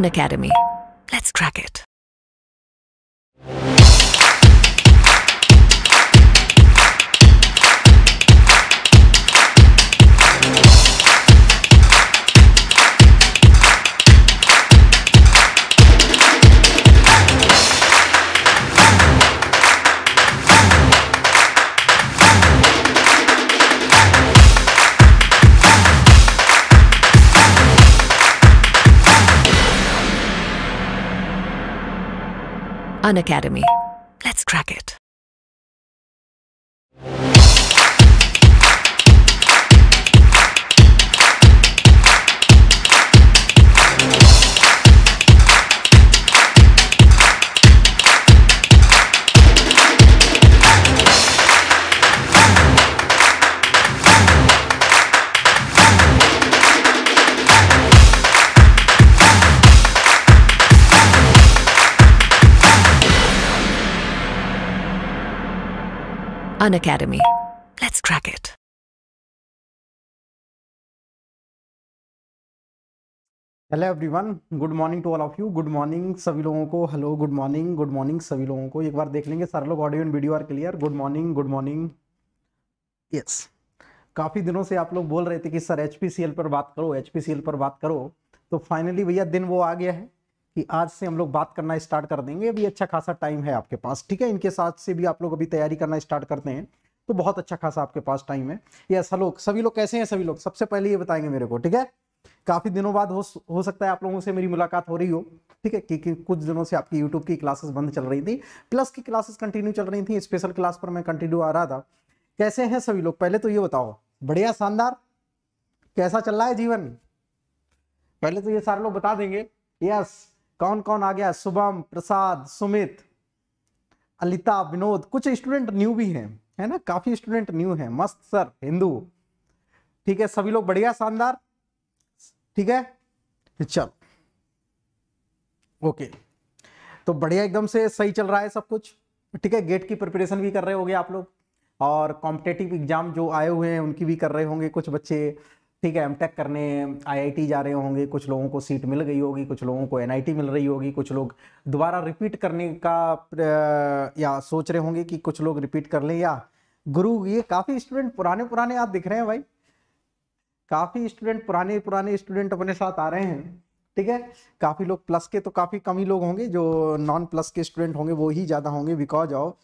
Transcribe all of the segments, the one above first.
Khan Academy. Let's crack it. An academy. Let's crack it. An Academy. Let's crack it. Hello everyone good morning to all of you good morning सभी लोगों को hello good morning good morning सभी लोगों को एक बार देख लेंगे सारे लोग audio and video are clear good morning good morning yes काफ़ी दिनों से आप लोग बोल रहे थे कि सर एच पर बात करो एच पर बात करो तो फाइनली भैया दिन वो आ गया है कि आज से हम लोग बात करना स्टार्ट कर देंगे अभी अच्छा खासा टाइम है आपके पास ठीक है इनके साथ से भी आप लोग अभी तैयारी करना स्टार्ट करते हैं तो बहुत अच्छा खासा आपके पास टाइम है यस हलो सभी लोग कैसे हैं सभी लोग सबसे पहले ये बताएंगे मेरे को ठीक है काफी दिनों बाद हो हो सकता है आप लोगों से मेरी मुलाकात हो रही हो ठीक है क्योंकि कुछ दिनों से आपकी यूट्यूब की क्लासेस बंद चल रही थी प्लस की क्लासेस कंटिन्यू चल रही थी स्पेशल क्लास पर मैं कंटिन्यू आ रहा था कैसे हैं सभी लोग पहले तो ये बताओ बढ़िया शानदार कैसा चल रहा है जीवन पहले तो ये सारे लोग बता देंगे यस कौन कौन आ गया शुभम प्रसाद सुमित अलिता विनोद कुछ स्टूडेंट न्यू भी हैं है ना काफी स्टूडेंट न्यू हैं मस्त सर हिंदू ठीक है सभी लोग बढ़िया शानदार ठीक है चल ओके तो बढ़िया एकदम से सही चल रहा है सब कुछ ठीक है गेट की प्रिपरेशन भी कर रहे होंगे आप लोग और कॉम्पिटेटिव एग्जाम जो आए हुए हैं उनकी भी कर रहे होंगे कुछ बच्चे ठीक है एम करने आईआईटी जा रहे होंगे कुछ लोगों को सीट मिल गई होगी कुछ लोगों को एनआईटी मिल रही होगी कुछ लोग दोबारा रिपीट करने का या सोच रहे होंगे कि कुछ लोग रिपीट कर लें या गुरु ये काफ़ी स्टूडेंट पुराने पुराने आप दिख रहे हैं भाई काफ़ी स्टूडेंट पुराने पुराने स्टूडेंट अपने साथ आ रहे हैं ठीक है काफ़ी लोग प्लस के तो काफ़ी कम ही लोग होंगे जो नॉन प्लस के स्टूडेंट होंगे वो ही ज़्यादा होंगे बिकॉज ऑफ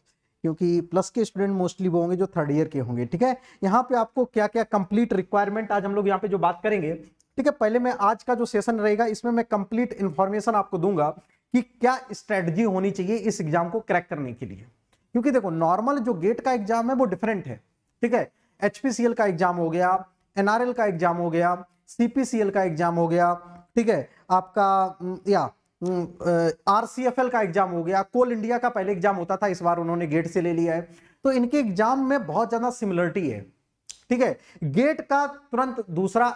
क्योंकि प्लस के स्टूडेंट मोस्टली वो होंगे जो थर्ड ईयर के होंगे ठीक है यहाँ पे आपको क्या क्या कंप्लीट रिक्वायरमेंट आज हम लोग यहाँ पे जो बात करेंगे ठीक है पहले मैं आज का जो सेशन रहेगा इसमें मैं कंप्लीट इन्फॉर्मेशन आपको दूंगा कि क्या स्ट्रेटजी होनी चाहिए इस एग्जाम को क्रैक करने के लिए क्योंकि देखो नॉर्मल जो गेट का एग्जाम है वो डिफरेंट है ठीक है एचपीसीएल का एग्जाम हो गया एनआरएल का एग्जाम हो गया सीपीसीएल का एग्जाम हो गया ठीक है आपका या हम्म, आरसीएफएल का एग्जाम हो गया कोल इंडिया का पहले एग्जाम होता था इस बार उन्होंने गेट से ले लिया है तो इनके एग्जाम में बहुत ज्यादा सिमिलरिटी है ठीक है गेट का तुरंत दूसरा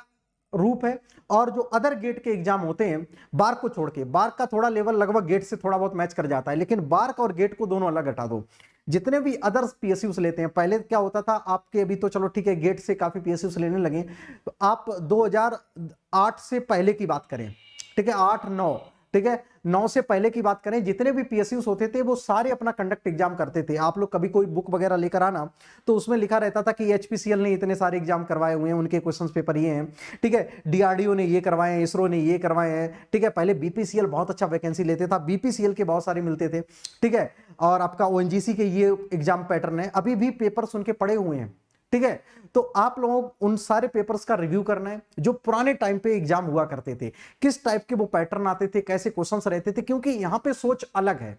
रूप है और जो अदर गेट के एग्जाम होते हैं बार को छोड़ के बार का थोड़ा लेवल लगभग गेट से थोड़ा बहुत मैच कर जाता है लेकिन बार्क और गेट को दोनों अलग हटा दो जितने भी अदर्स पीएसयूस लेते हैं पहले क्या होता था आपके अभी तो चलो ठीक है गेट से काफी पीएसयूस लेने लगे तो आप 2008 से पहले की बात करें ठीक है आठ नौ ठीक है नौ से पहले की बात करें जितने भी पीएसयूस होते थे वो सारे अपना कंडक्ट एग्जाम करते थे आप लोग कभी कोई बुक वगैरह लेकर आना तो उसमें लिखा रहता था कि एचपीसीएल ने इतने सारे एग्जाम करवाए हुए हैं उनके क्वेश्चन पेपर ये हैं ठीक है डीआरडीओ ने ये करवाए हैं इसरो ने ये करवाए हैं ठीक है पहले बीपीसीएल बहुत अच्छा वैकेंसी लेते था बीपीसीएल के बहुत सारे मिलते थे ठीक है और आपका ओ के ये एग्जाम पैटर्न है अभी भी पेपर्स उनके पड़े हुए हैं ठीक है तो आप लोगों को उन सारे पेपर्स का रिव्यू करना है जो पुराने टाइम पे एग्जाम हुआ करते थे किस टाइप के वो पैटर्न आते थे कैसे क्वेश्चंस रहते थे क्योंकि यहां पे सोच अलग है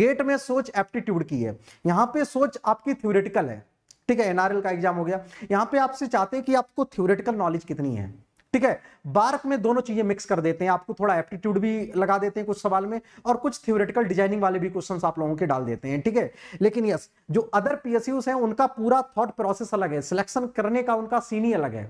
गेट में सोच एप्टीट्यूड की है यहां पे सोच आपकी थ्योरेटिकल है ठीक है एनआरएल का एग्जाम हो गया यहां पे आपसे चाहते हैं कि आपको थ्योरेटिकल नॉलेज कितनी है ठीक है बार्क में दोनों चीजें मिक्स कर देते हैं आपको थोड़ा एप्टीट्यूड भी लगा देते हैं कुछ सवाल में और कुछ थ्योरेटिकल डिजाइनिंग वाले भी क्वेश्चन आप लोगों के डाल देते हैं ठीक है लेकिन यस जो अदर पीएसयूज हैं उनका पूरा थॉट प्रोसेस अलग है सिलेक्शन करने का उनका सीन ही अलग है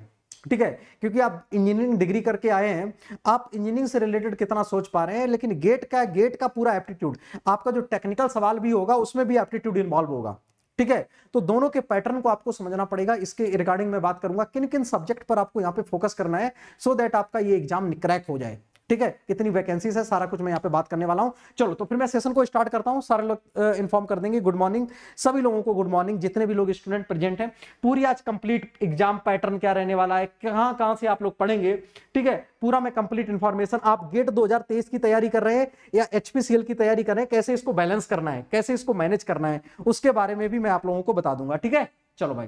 ठीक है क्योंकि आप इंजीनियरिंग डिग्री करके आए हैं आप इंजीनियरिंग से रिलेटेड कितना सोच पा रहे हैं लेकिन गेट का गेट का पूरा एप्टीट्यूड आपका जो टेक्निकल सवाल भी होगा उसमें भी एप्टीट्यूड इन्वॉल्व होगा ठीक है तो दोनों के पैटर्न को आपको समझना पड़ेगा इसके रिगार्डिंग मैं बात करूंगा किन किन सब्जेक्ट पर आपको यहाँ पे फोकस करना है सो so दैट आपका ये एग्जाम क्रैक हो जाए ठीक है कितनी वैकेंसीज है सारा कुछ मैं यहाँ पे बात करने वाला हूँ चलो तो फिर मैं सेशन को स्टार्ट करता हूँ सारे लोग इन्फॉर्म कर देंगे गुड मॉर्निंग सभी लोगों को गुड मॉर्निंग जितने भी लोग स्टूडेंट प्रेजेंट हैं पूरी आज कंप्लीट एग्जाम पैटर्न क्या रहने वाला है कहाँ कहाँ से आप लोग पढ़ेंगे ठीक है पूरा मैं कंप्लीट इन्फॉर्मेशन आप गेट दो की तैयारी कर रहे हैं या एच की तैयारी कर रहे हैं कैसे इसको बैलेंस करना है कैसे इसको मैनेज करना है उसके बारे में भी मैं आप लोगों को बता दूंगा ठीक है चलो भाई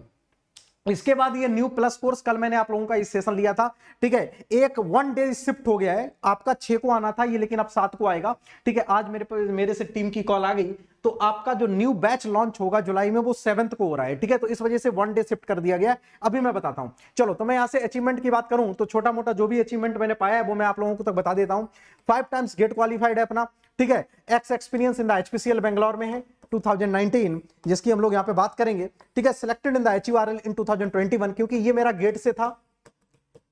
इसके बाद ये न्यू प्लस कोर्स कल मैंने आप लोगों का इस सेशन लिया था ठीक है एक वन डे शिफ्ट हो गया है आपका छह को आना था ये लेकिन अब सात को आएगा ठीक है आज मेरे मेरे से टीम की कॉल आ गई तो आपका जो न्यू बैच लॉन्च होगा जुलाई में वो सेवंथ को हो रहा है ठीक है तो इस वजह से वन डे शिफ्ट कर दिया गया है अभी मैं बताता हूं चलो तो मैं यहां से अचीवमेंट की बात करूं तो छोटा मोटा जो भी अचीवमेंट मैंने पाया है वो मैं आप लोगों को तक बता देता हूं फाइव टाइम्स गेट क्वालिफाइड है अपना ठीक है एक्स experience in the HPCL Bangalore में है 2019 जिसकी हम लोग यहां पे बात करेंगे ठीक है selected in the H R L in two क्योंकि ये मेरा गेट से था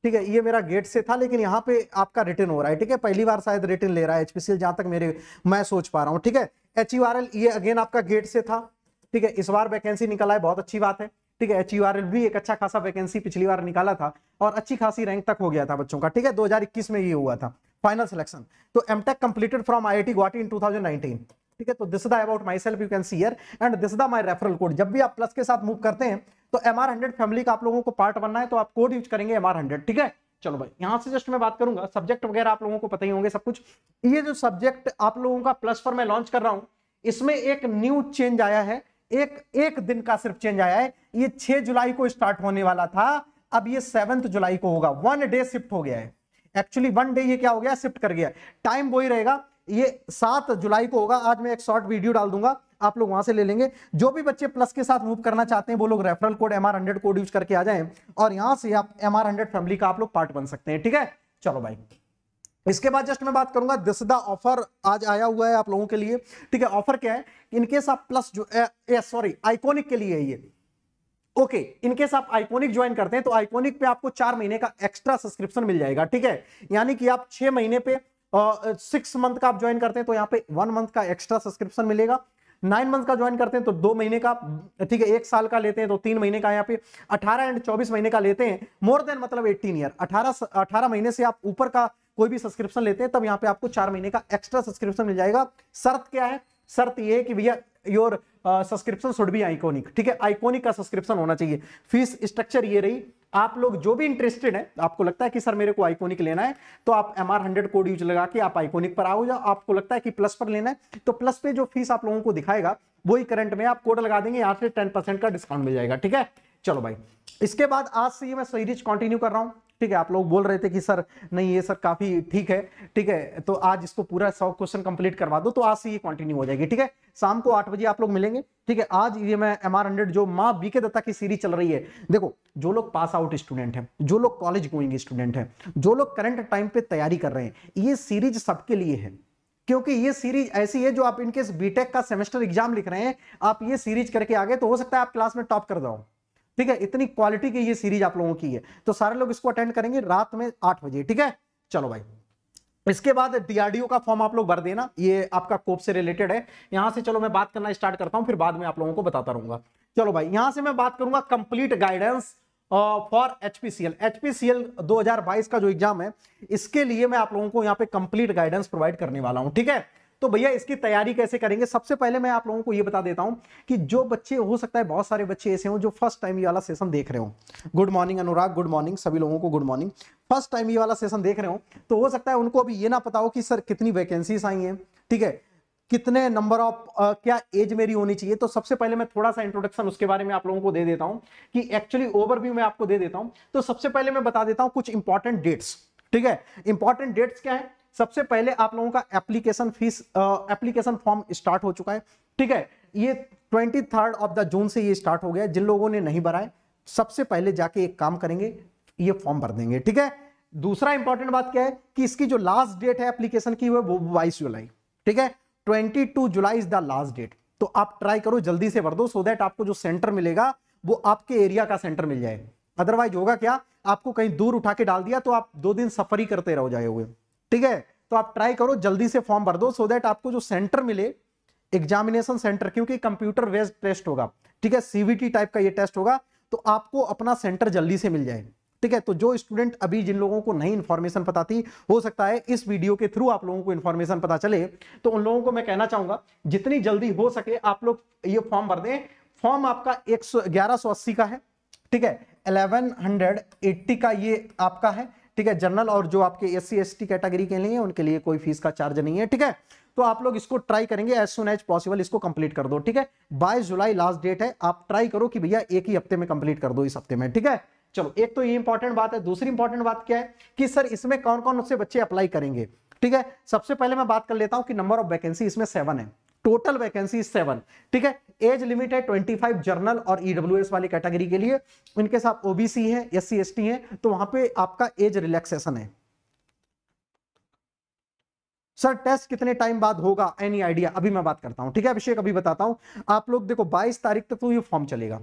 ठीक है ये मेरा गेट से था लेकिन यहां पे आपका रिटर्न हो रहा है ठीक है पहली बार शायद रिटर्न ले रहा है एचपीसीएल जहां तक मेरे मैं सोच पा रहा हूं ठीक है एच यू आर एल ये अगेन आपका गेट से था ठीक है इस बार वैकेंसी निकला है बहुत अच्छी बात है ठीक है एच यू आर एल भी एक अच्छा खासा वैकेंसी पिछली बार निकाला था और अच्छी खासी रैंक तक हो गया था बच्चों का ठीक है 2021 में ये हुआ था फाइनल सिलेक्शन तो MTech completed from IIT Guwahati in 2019 ठीक है तो this the about myself you can see year and this the my referral code जब भी आप प्लस के साथ मूव करते हैं तो एम आर हंड्रेड फैमिली का आप लोगों को पार्ट बनना है तो आप कोड यूज करेंगे एम आर हंड्रेड ठीक है चलो भाई यहाँ से जस्ट मैं बात करूंगा सब्जेक्ट वगैरह आप लोगों को पता ही होंगे सब कुछ ये जो सब्जेक्ट आप लोगों का प्लस पर मैं लॉन्च कर रहा हूँ इसमें एक न्यू चेंज आया है एक एक दिन का सिर्फ चेंज आया है ये छह जुलाई को स्टार्ट होने वाला था अब ये सेवंथ जुलाई को होगा वन डे शिफ्ट हो गया है एक्चुअली वन डे ये क्या हो गया शिफ्ट कर गया टाइम वही रहेगा ये सात जुलाई को होगा आज मैं एक शॉर्ट वीडियो डाल दूंगा आप लोग वहां से ले लेंगे जो भी बच्चे प्लस के साथ मूव करना चाहते हैं वो लोग referral code M hundred code use करके आ जाएं और यहां से आप एम हंड्रेड फैमिली का आप लोग पार्ट बन सकते हैं ठीक है चलो भाई इसके बाद जस्ट मैं बात करूंगा दिस द ऑफर आज आया हुआ है आप लोगों के लिए ठीक है ऑफर क्या है इनकेस आप प्लस जो सॉरी आइकोनिक के लिए है ये ओके okay, इनकेस आप आइकोनिक ज्वाइन करते हैं तो आइकोनिक पे आपको चार महीने का एक्स्ट्रा सब्सक्रिप्शन मिल जाएगा ठीक है यानी कि आप छह महीने पे सिक्स मंथ का आप ज्वाइन करते हैं तो यहाँ पे वन मंथ का एक्स्ट्रा सब्सक्रिप्शन मिलेगा नाइन मंथ का ज्वाइन करते हैं तो दो महीने का ठीक है एक साल का लेते हैं तो तीन महीने का यहाँ पे अठारह एंड चौबीस महीने का लेते हैं मोर देन मतलब एट्टीन ईयर अठारह अठारह महीने से आप ऊपर का कोई भी सब्सक्रिप्शन लेते हैं तब यहाँ पे आपको चार महीने का एक्स्ट्रा सब्सक्रिप्शन मिल जाएगा शर्त क्या है शर्त ये है कि भैया योर सब्सक्रिप्शन शुड भी आइकोनिक ठीक है आइकोनिक का सब्सक्रिप्शन होना चाहिए फीस स्ट्रक्चर ये रही आप लोग जो भी इंटरेस्टेड है आपको लगता है कि सर मेरे को आइकोनिक लेना है तो आप M R hundred code use लगा के आप आइकोनिक पर आओ जाओ आपको लगता है कि प्लस पर लेना है तो प्लस पे जो फीस आप लोगों को दिखाएगा वही करंट में आप कोड लगा देंगे यहाँ से टेन परसेंट का डिस्काउंट मिल जाएगा ठीक है चलो भाई इसके बाद आज से ये मैं सीरीज कंटिन्यू कर रहा हूँ ठीक है आप लोग बोल रहे थे कि सर नहीं ये सर काफी ठीक है ठीक है तो आज इसको पूरा सौ क्वेश्चन कंप्लीट करवा दो तो आज से ये कंटिन्यू हो जाएगी ठीक है शाम को आठ बजे आप लोग मिलेंगे ठीक है आज ये मैं एम आर हंड्रेड जो माँ बीके दत्ता की सीरीज चल रही है देखो जो लोग पास आउट स्टूडेंट हैं जो लोग कॉलेज गोइंग स्टूडेंट हैं जो लोग करंट टाइम पे तैयारी कर रहे हैं ये सीरीज सबके लिए है क्योंकि ये सीरीज ऐसी है जो आप इनकेस बीटेक का सेमेस्टर एग्जाम लिख रहे हैं आप ये सीरीज करके आगे तो हो सकता है आप क्लास में टॉप कर जाओ ठीक है इतनी क्वालिटी की ये सीरीज आप लोगों की है तो सारे लोग इसको अटेंड करेंगे रात में आठ बजे ठीक है चलो भाई इसके बाद डीआरडीओ का फॉर्म आप लोग भर देना ये आपका कोप से रिलेटेड है यहां से चलो मैं बात करना स्टार्ट करता हूं फिर बाद में आप लोगों को बताता रहूंगा चलो भाई यहां से मैं बात करूंगा complete guidance for HPCL HPCL 2022 का जो एग्जाम है इसके लिए मैं आप लोगों को यहाँ पे कंप्लीट गाइडेंस प्रोवाइड करने वाला हूँ ठीक है तो भैया इसकी तैयारी कैसे करेंगे सबसे पहले मैं आप लोगों को यह बता देता हूं कि जो बच्चे हो सकता है बहुत सारे बच्चे ऐसे हों जो फर्स्ट टाइम ये वाला सेशन देख रहे हो good morning Anurag good morning सभी लोगों को गुड मॉर्निंग फर्स्ट टाइम ये वाला सेशन देख रहे हो तो हो सकता है उनको अभी ये ना पता हो कि सर कितनी वैकेंसीज आई हैं ठीक है कितने नंबर ऑफ क्या एज मेरी होनी चाहिए तो सबसे पहले मैं थोड़ा सा इंट्रोडक्शन उसके बारे में आप लोगों को दे देता हूं कि एक्चुअली ओवरव्यू मैं आपको दे देता हूं तो सबसे पहले मैं बता देता हूं कुछ इंपॉर्टेंट डेट्स ठीक है इंपॉर्टेंट डेट्स क्या है सबसे पहले आप लोगों का application fees application form start हो चुका है ठीक है ये twenty third of the June से ये स्टार्ट हो गया जिन लोगों ने नहीं भरा सबसे पहले जाके एक काम करेंगे ये फॉर्म भर देंगे ठीक है दूसरा इंपॉर्टेंट बात क्या है कि इसकी जो लास्ट डेट है एप्लीकेशन की वो बाईस जुलाई ठीक है twenty two July is the last date तो आप ट्राई करो जल्दी से भर दो सो दैट आपको जो सेंटर मिलेगा वो आपके एरिया का सेंटर मिल जाए अदरवाइज होगा क्या आपको कहीं दूर उठा के डाल दिया तो आप दो दिन सफर ही करते रह जाए हुए ठीक है तो आप ट्राई करो जल्दी से फॉर्म भर दो सो देट आपको जो सेंटर मिले एग्जामिनेशन सेंटर क्योंकि कंप्यूटर बेस्ड टेस्ट होगा ठीक है सीवीटी टाइप का ये टेस्ट होगा तो आपको अपना सेंटर जल्दी से मिल जाएगा ठीक है तो जो स्टूडेंट अभी जिन लोगों को नई इन्फॉर्मेशन पता थी हो सकता है इस वीडियो के थ्रू आप लोगों को इन्फॉर्मेशन पता चले तो उन लोगों को मैं कहना चाहूंगा जितनी जल्दी हो सके आप लोग ये फॉर्म भर दें फॉर्म आपका एक का है ठीक है 1180 का ये आपका है ठीक है जनरल और जो आपके एस सी कैटेगरी के लिए उनके लिए कोई फीस का चार्ज नहीं है ठीक है तो आप लोग इसको ट्राई करेंगे एज सुन एज पॉसिबल इसको कंप्लीट कर दो ठीक है बाईस जुलाई लास्ट डेट है आप ट्राई करो कि भैया एक ही हफ्ते में कंप्लीट कर दो इस हफ्ते में ठीक है चलो एक तो ये इंपॉर्टेंट बात है दूसरी इंपॉर्टेंट बात क्या है कि सर इसमें कौन कौन से बच्चे अप्लाई करेंगे ठीक है सबसे पहले मैं बात कर लेता हूं कि नंबर ऑफ वैकेंसी इसमें सेवन है टोटल वैकेंसी सेवन ठीक है एज लिमिट है ट्वेंटी फाइव जर्नल और ईडब्ल्यू e एस वाली कैटेगरी के लिए इनके साथ ओबीसी है एस सी एस टी है तो वहां पे आपका एज रिलैक्सेशन है सर टेस्ट कितने टाइम बाद होगा एनी आइडिया अभी मैं बात करता हूं ठीक है अभिषेक अभी बताता हूं आप लोग देखो 22 तारीख तक तो ये फॉर्म चलेगा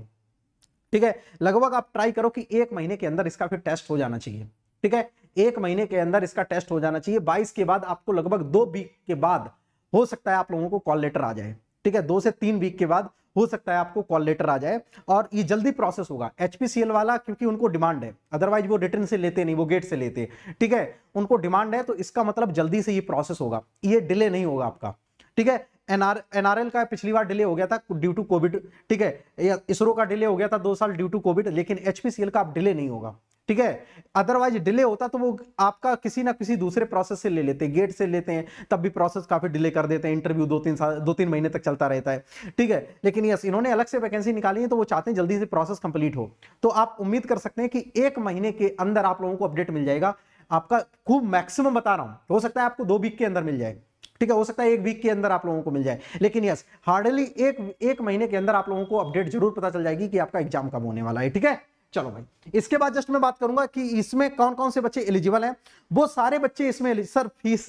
ठीक है लगभग आप ट्राई करो कि एक महीने के अंदर इसका फिर टेस्ट हो जाना चाहिए ठीक है एक महीने के अंदर इसका टेस्ट हो जाना चाहिए 22 के बाद आपको लगभग दो वीक के बाद हो सकता है आप लोगों को कॉल लेटर आ जाए ठीक है दो से तीन वीक के बाद हो सकता है आपको कॉल लेटर आ जाए और ये जल्दी प्रोसेस होगा एचपीसीएल वाला क्योंकि उनको डिमांड है अदरवाइज वो रिटर्न से लेते नहीं वो गेट से लेते ठीक है उनको डिमांड है तो इसका मतलब जल्दी से ये प्रोसेस होगा ये डिले नहीं होगा आपका ठीक है एनआर एनआरएल का पिछली बार डिले हो गया था ड्यू टू कोविड ठीक है इसरो का डिले हो गया था दो साल ड्यू टू कोविड लेकिन एचपीसीएल का अब डिले नहीं होगा ठीक है अदरवाइज डिले होता तो वो आपका किसी ना किसी दूसरे प्रोसेस से ले लेते हैं गेट से लेते हैं तब भी प्रोसेस काफी डिले कर देते हैं इंटरव्यू दो तीन साल दो तीन महीने तक चलता रहता है ठीक है लेकिन यस इन्होंने अलग से वैकेंसी निकाली है तो वो चाहते हैं जल्दी से प्रोसेस कंप्लीट हो तो आप उम्मीद कर सकते हैं कि एक महीने के अंदर आप लोगों को अपडेट मिल जाएगा आपका खूब मैक्सिमम बता रहा हूं हो सकता है आपको दो वीक के अंदर मिल जाएगा ठीक है हो सकता है एक वीक के अंदर आप लोगों को मिल जाए लेकिन यस हार्डली एक एक महीने के अंदर आप लोगों को अपडेट जरूर पता चल जाएगी कि आपका एग्जाम कब होने वाला है ठीक है चलो भाई इसके बाद जस्ट मैं बात करूंगा कि इसमें कौन कौन से बच्चे एलिजिबल हैं वो सारे बच्चे इसमें सर फीस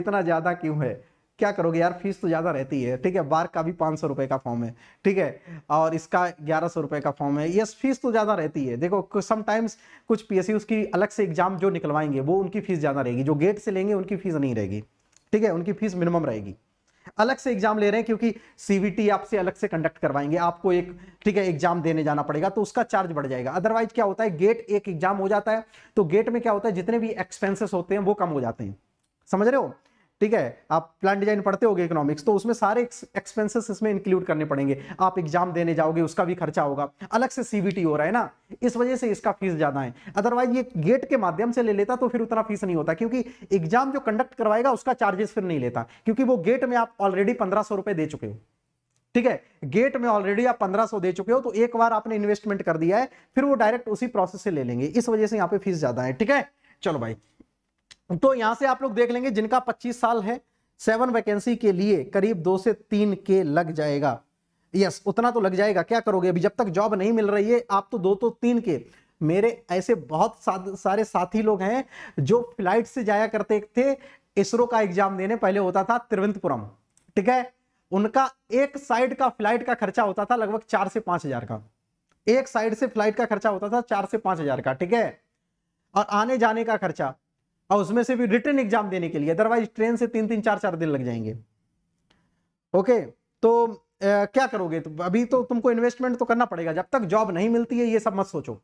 इतना ज्यादा क्यों है क्या करोगे यार फीस तो ज्यादा रहती है ठीक है बार का भी पांच सौ रुपए का फॉर्म है ठीक है और इसका ग्यारह सौ रुपए का फॉर्म है यस फीस तो ज्यादा रहती है देखो समटाइम्स कुछ पीएससी उसकी अलग से एग्जाम जो निकलवाएंगे वो उनकी फीस ज्यादा रहेगी जो गेट से लेंगे उनकी फीस नहीं रहेगी ठीक है उनकी फीस मिनिमम रहेगी अलग से एग्जाम ले रहे हैं क्योंकि सीवीटी आपसे अलग से कंडक्ट करवाएंगे आपको एक ठीक है एग्जाम देने जाना पड़ेगा तो उसका चार्ज बढ़ जाएगा अदरवाइज क्या होता है गेट एक एग्जाम हो जाता है तो गेट में क्या होता है जितने भी एक्सपेंसेस होते हैं वो कम हो जाते हैं समझ रहे हो ठीक है आप प्लान डिजाइन पढ़ते होगे इकोनॉमिक्स तो उसमें सारे एक्सपेंसेस इसमें इंक्लूड करने पड़ेंगे आप एग्जाम देने जाओगे उसका भी खर्चा होगा अलग से सीबीटी हो रहा है ना इस वजह से इसका फीस ज्यादा है अदरवाइज ये गेट के माध्यम से ले लेता तो फिर उतना फीस नहीं होता क्योंकि एग्जाम जो कंडक्ट करवाएगा उसका चार्जेस फिर नहीं लेता क्योंकि वो गेट में आप ऑलरेडी पंद्रह रुपए दे चुके हो ठीक है गेट में ऑलरेडी आप 1500 दे चुके हो तो एक बार आपने इन्वेस्टमेंट कर दिया है फिर वो डायरेक्ट उसी प्रोसेस से ले लेंगे इस वजह से यहाँ पे फीस ज्यादा है ठीक है चलो भाई तो यहां से आप लोग देख लेंगे जिनका 25 साल है सेवन वैकेंसी के लिए करीब दो से तीन के लग जाएगा यस उतना तो लग जाएगा क्या करोगे अभी जब तक जॉब नहीं मिल रही है आप तो दो तो तीन के मेरे ऐसे बहुत सारे साथी लोग हैं जो फ्लाइट से जाया करते थे इसरो का एग्जाम देने पहले होता था तिरुवंतपुरम ठीक है उनका एक साइड का फ्लाइट का खर्चा होता था लगभग चार से पांच हजार का एक साइड से फ्लाइट का खर्चा होता था चार से पांच हजार का ठीक है और आने जाने का खर्चा और उसमें से भी रिटर्न एग्जाम देने के लिए अदरवाइज ट्रेन से तीन तीन चार चार दिन लग जाएंगे ओके तो ए, क्या करोगे तो अभी तो तुमको इन्वेस्टमेंट तो करना पड़ेगा जब तक जॉब नहीं मिलती है ये सब मत सोचो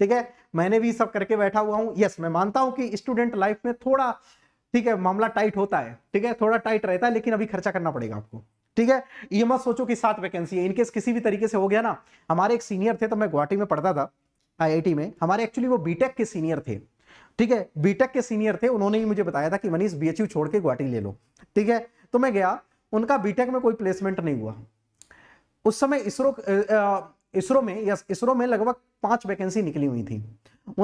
ठीक है मैंने भी सब करके बैठा हुआ हूँ यस मैं मानता हूँ कि स्टूडेंट लाइफ में थोड़ा ठीक है मामला टाइट होता है ठीक है थोड़ा टाइट रहता है लेकिन अभी खर्चा करना पड़ेगा आपको ठीक है ये मत सोचो कि सात वैकेंसी है इनकेस किसी भी तरीके से हो गया ना हमारे एक सीनियर थे तो मैं गुवाहाटी में पढ़ता था आईआईटी में हमारे एक्चुअली वो बीटेक के सीनियर थे ठीक है बीटेक के सीनियर थे उन्होंने ही मुझे बताया था कि मनीष बीएचयू छोड़ के गुवाहाटी ले लो ठीक है तो मैं गया उनका बीटेक में कोई प्लेसमेंट नहीं हुआ उस समय इसरो इसरो में यस इसरो में लगभग पांच वैकेंसी निकली हुई थी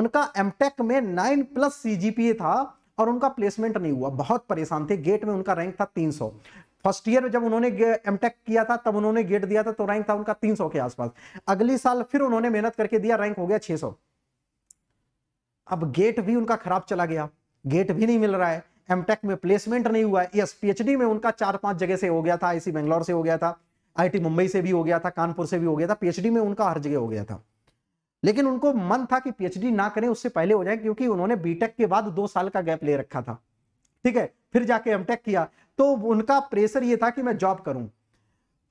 उनका एमटेक में नाइन प्लस सीजीपीए था और उनका प्लेसमेंट नहीं हुआ बहुत परेशान थे गेट में उनका रैंक था 300 फर्स्ट ईयर में जब उन्होंने एमटेक किया था तब उन्होंने गेट दिया था तो रैंक था उनका 300 के आसपास अगली साल फिर उन्होंने मेहनत करके दिया रैंक हो गया 600 अब गेट भी उनका खराब चला गया गेट भी नहीं मिल रहा है एमटेक में प्लेसमेंट नहीं हुआ है यस पीएचडी में उनका चार पांच जगह से हो गया था आईसी बेंगलोर से हो गया था आईटी मुंबई से भी हो गया था कानपुर से भी हो गया था पीएचडी में उनका हर जगह हो गया था लेकिन उनको मन था कि पीएचडी ना करें उससे पहले हो जाए क्योंकि उन्होंने बीटेक के बाद दो साल का गैप ले रखा था ठीक है फिर जाके एमटेक किया तो उनका प्रेशर ये था कि मैं जॉब करूं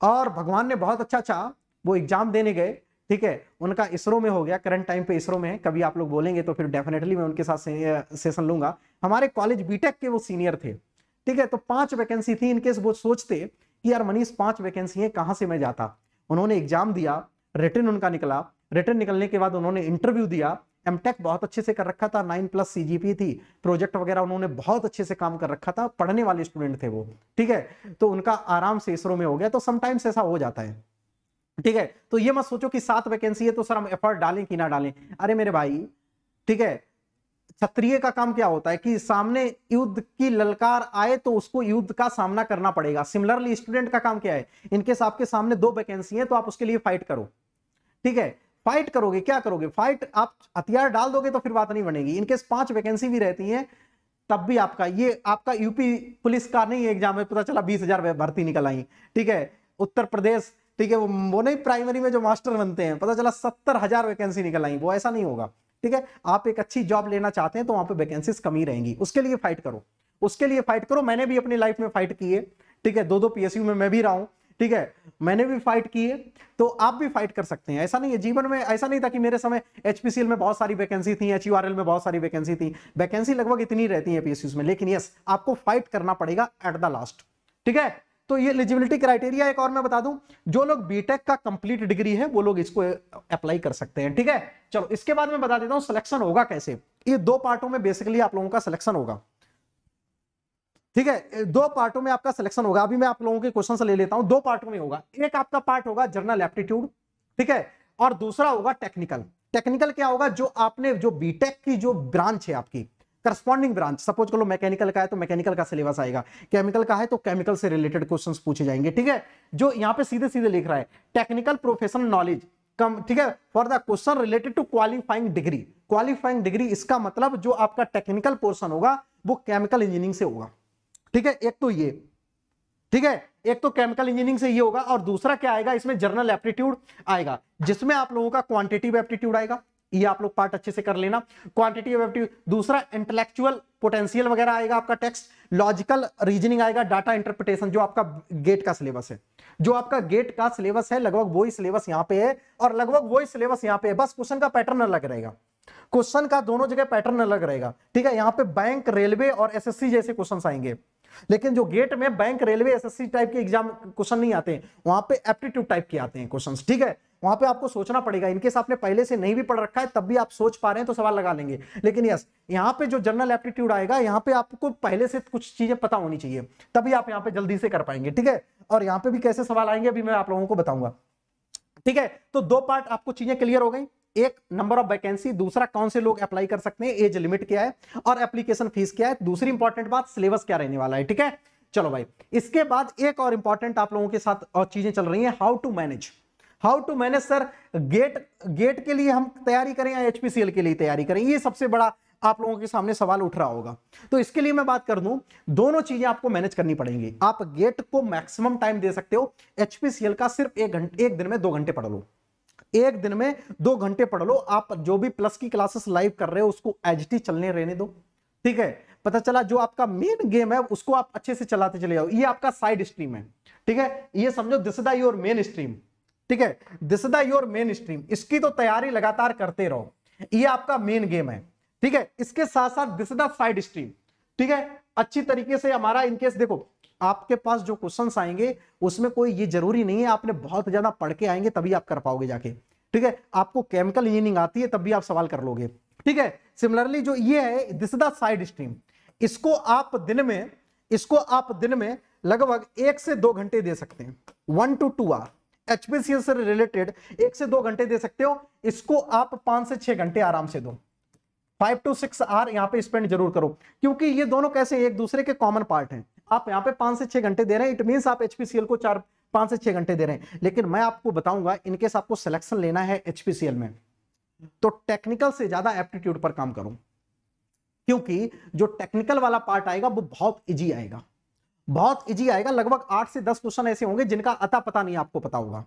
और भगवान ने बहुत अच्छा अच्छा वो एग्जाम देने गए ठीक है उनका इसरो में हो गया करंट टाइम पे इसरो में है कभी आप लोग बोलेंगे तो फिर डेफिनेटली मैं उनके साथ से, सेशन लूंगा हमारे कॉलेज बीटेक के वो सीनियर थे ठीक है तो पांच वैकेंसी थी इनकेस वो सोचते कि यार मनीष पांच वैकेंसी है कहां से मैं जाता उन्होंने एग्जाम दिया रिटर्न उनका निकला रिटर्न निकलने के बाद उन्होंने इंटरव्यू दिया एम बहुत अच्छे से कर रखा था नाइन प्लस सी थी प्रोजेक्ट वगैरह उन्होंने बहुत अच्छे से काम कर रखा था पढ़ने वाले स्टूडेंट थे वो ठीक है तो उनका आराम से इसरो में हो गया तो समटाइम्स ऐसा हो जाता है ठीक है तो ये मत सोचो कि सात वैकेंसी है तो सर हम एफर्ट डालें कि ना डालें अरे मेरे भाई ठीक है क्षत्रिय का काम क्या होता है कि सामने युद्ध की ललकार आए तो उसको युद्ध का सामना करना पड़ेगा सिमिलरली स्टूडेंट का काम क्या है साथ के सामने दो वैकेंसी है तो आप उसके लिए फाइट करो ठीक है फाइट करोगे क्या करोगे फाइट आप हथियार डाल दोगे तो फिर बात नहीं बनेगी इनकेस पांच वैकेंसी भी रहती है तब भी आपका ये आपका यूपी पुलिस का नहीं एग्जाम में पता चला बीस हजार भर्ती निकल आई ठीक है उत्तर प्रदेश ठीक है वो वो नहीं प्राइमरी में जो मास्टर बनते हैं पता चला सत्तर हजार वैकेंसी निकल आई वो ऐसा नहीं होगा ठीक है आप एक अच्छी जॉब लेना चाहते हैं तो वहां पे वैकेंसीज कमी रहेंगी उसके लिए फाइट करो उसके लिए फाइट करो मैंने भी अपनी लाइफ में फाइट की है ठीक है दो दो पीएसयू में मैं भी रहा हूं ठीक है मैंने भी फाइट की है तो आप भी फाइट कर सकते हैं ऐसा नहीं है जीवन में ऐसा नहीं था कि मेरे समय एचपीसीएल में बहुत सारी वैकेंसी थी एच में बहुत सारी वैकेंसी थी वैकेंसी लगभग इतनी रहती है पीएसयू में लेकिन यस आपको फाइट करना पड़ेगा एट द लास्ट ठीक है तो ये एलिजिबिलिटी क्राइटेरिया एक और मैं बता दूं जो लोग बीटेक का कंप्लीट डिग्री है वो लोग इसको अप्लाई कर सकते हैं ठीक है चलो इसके बाद मैं बता देता हूं सिलेक्शन होगा कैसे ये दो पार्टों में बेसिकली आप लोगों का सिलेक्शन होगा ठीक है दो पार्टों में आपका सिलेक्शन होगा अभी मैं आप लोगों के क्वेश्चन ले लेता हूं दो पार्टों में होगा एक आपका पार्ट होगा जर्नल एप्टीट्यूड ठीक है और दूसरा होगा टेक्निकल टेक्निकल क्या होगा जो आपने जो बीटेक की जो ब्रांच है आपकी करस्पॉन्डिंग ब्रांच सपोज करो मैकेनिकल का है तो मैकेनिकल का सिलेबस आएगा केमिकल का है तो केमिकल से रिलेटेड क्वेश्चन पूछे जाएंगे ठीक है जो यहाँ पे सीधे सीधे लिख रहा है टेक्निकल प्रोफेशनल नॉलेज कम ठीक है for the question related to qualifying degree qualifying degree इसका मतलब जो आपका टेक्निकल पोर्सन होगा वो केमिकल इंजीनियरिंग से होगा ठीक है एक तो ये ठीक है एक तो केमिकल इंजीनियरिंग से ये होगा और दूसरा क्या आएगा इसमें जर्नल एप्टीट्यूड आएगा जिसमें आप लोगों का क्वांटिटिव एप्टीट्यूड आएगा ये आप लोग पार्ट अच्छे से कर लेना क्वांटिटी ऑफ दूसरा इंटेलेक्चुअल पोटेंशियल वगैरह आएगा आपका टेक्स्ट लॉजिकल रीजनिंग आएगा डाटा इंटरप्रिटेशन जो आपका गेट का सिलेबस है जो आपका गेट का सिलेबस है लगभग वही सिलेबस यहाँ पे है और लगभग वही सिलेबस यहाँ पे है बस क्वेश्चन का पैटर्न अलग रहेगा क्वेश्चन का दोनों जगह पैटर्न अलग रहेगा ठीक है यहाँ पे बैंक रेलवे और एसएससी जैसे क्वेश्चन आएंगे लेकिन जो गेट में बैंक रेलवे एसएससी टाइप के एग्जाम क्वेश्चन नहीं आते हैं वहां पे एप्टीट्यूड टाइप के आते हैं क्वेश्चंस ठीक है वहां पे आपको सोचना पड़ेगा इनकेस आपने पहले से नहीं भी पढ़ रखा है तब भी आप सोच पा रहे हैं तो सवाल लगा लेंगे लेकिन यस यहाँ पे जो जनरल एप्टीट्यूड आएगा यहाँ पे आपको पहले से कुछ चीजें पता होनी चाहिए तभी आप यहाँ पे जल्दी से कर पाएंगे ठीक है और यहाँ पे भी कैसे सवाल आएंगे अभी मैं आप लोगों को बताऊंगा ठीक है तो दो पार्ट आपको चीजें क्लियर हो गई एक नंबर ऑफ वैकेंसी दूसरा कौन से लोग अप्लाई कर सकते हैं एज लिमिट क्या है और एप्लीकेशन फीस क्या है दूसरी इंपॉर्टेंट बात सिलेबस क्या रहने वाला है ठीक है चलो भाई इसके बाद एक और इंपॉर्टेंट आप लोगों के साथ और चीजें चल रही हैं how to manage how to manage sir GATE GATE के लिए हम तैयारी करें या एचपीसीएल के लिए तैयारी करें ये सबसे बड़ा आप लोगों के सामने सवाल उठ रहा होगा तो इसके लिए मैं बात कर दूं दोनों चीजें आपको मैनेज करनी पड़ेंगी आप गेट को मैक्सिमम टाइम दे सकते हो एचपीसीएल का सिर्फ एक घंटे एक दिन में दो घंटे पढ़ लो एक दिन में दो घंटे पढ़ लो आप जो भी प्लस की क्लासेस लाइव कर रहे हो उसको एच चलने रहने दो ठीक है पता चला जो आपका मेन गेम है उसको आप अच्छे से चलाते चले जाओ ये आपका साइड स्ट्रीम है ठीक है ये समझो this the your main stream ठीक है this the your main stream इसकी तो तैयारी लगातार करते रहो ये आपका मेन गेम है ठीक है इसके साथ साथ दिस द साइड स्ट्रीम ठीक है अच्छी तरीके से हमारा इनकेस देखो आपके पास जो क्वेश्चन आएंगे उसमें कोई ये जरूरी नहीं है आपने बहुत ज्यादा पढ़ के आएंगे तभी आप कर पाओगे जाके ठीक है आपको केमिकल इंजीनियरिंग आती है तब भी आप सवाल कर लोगे ठीक है सिमिलरली जो ये है दिस द साइड स्ट्रीम इसको आप दिन में इसको आप दिन में लगभग एक से दो घंटे दे सकते हैं one to two hour HPCL से रिलेटेड एक से दो घंटे दे सकते हो इसको आप पांच से छह घंटे आराम से दो फाइव टू सिक्स आर यहाँ पे स्पेंड जरूर करो क्योंकि ये दोनों कैसे एक दूसरे के कॉमन पार्ट है आप यहाँ पे पांच से छह घंटे दे रहे हैं इट मीन आप एचपीसीएल को चार पांच से छह घंटे दे रहे हैं लेकिन मैं आपको बताऊंगा इनकेस आपको सिलेक्शन लेना है एचपीसीएल में तो टेक्निकल से ज्यादा एप्टीट्यूड पर काम करो क्योंकि जो टेक्निकल वाला पार्ट आएगा वो बहुत इजी आएगा बहुत इजी आएगा लगभग आठ से दस क्वेश्चन ऐसे होंगे जिनका अता पता नहीं आपको पता होगा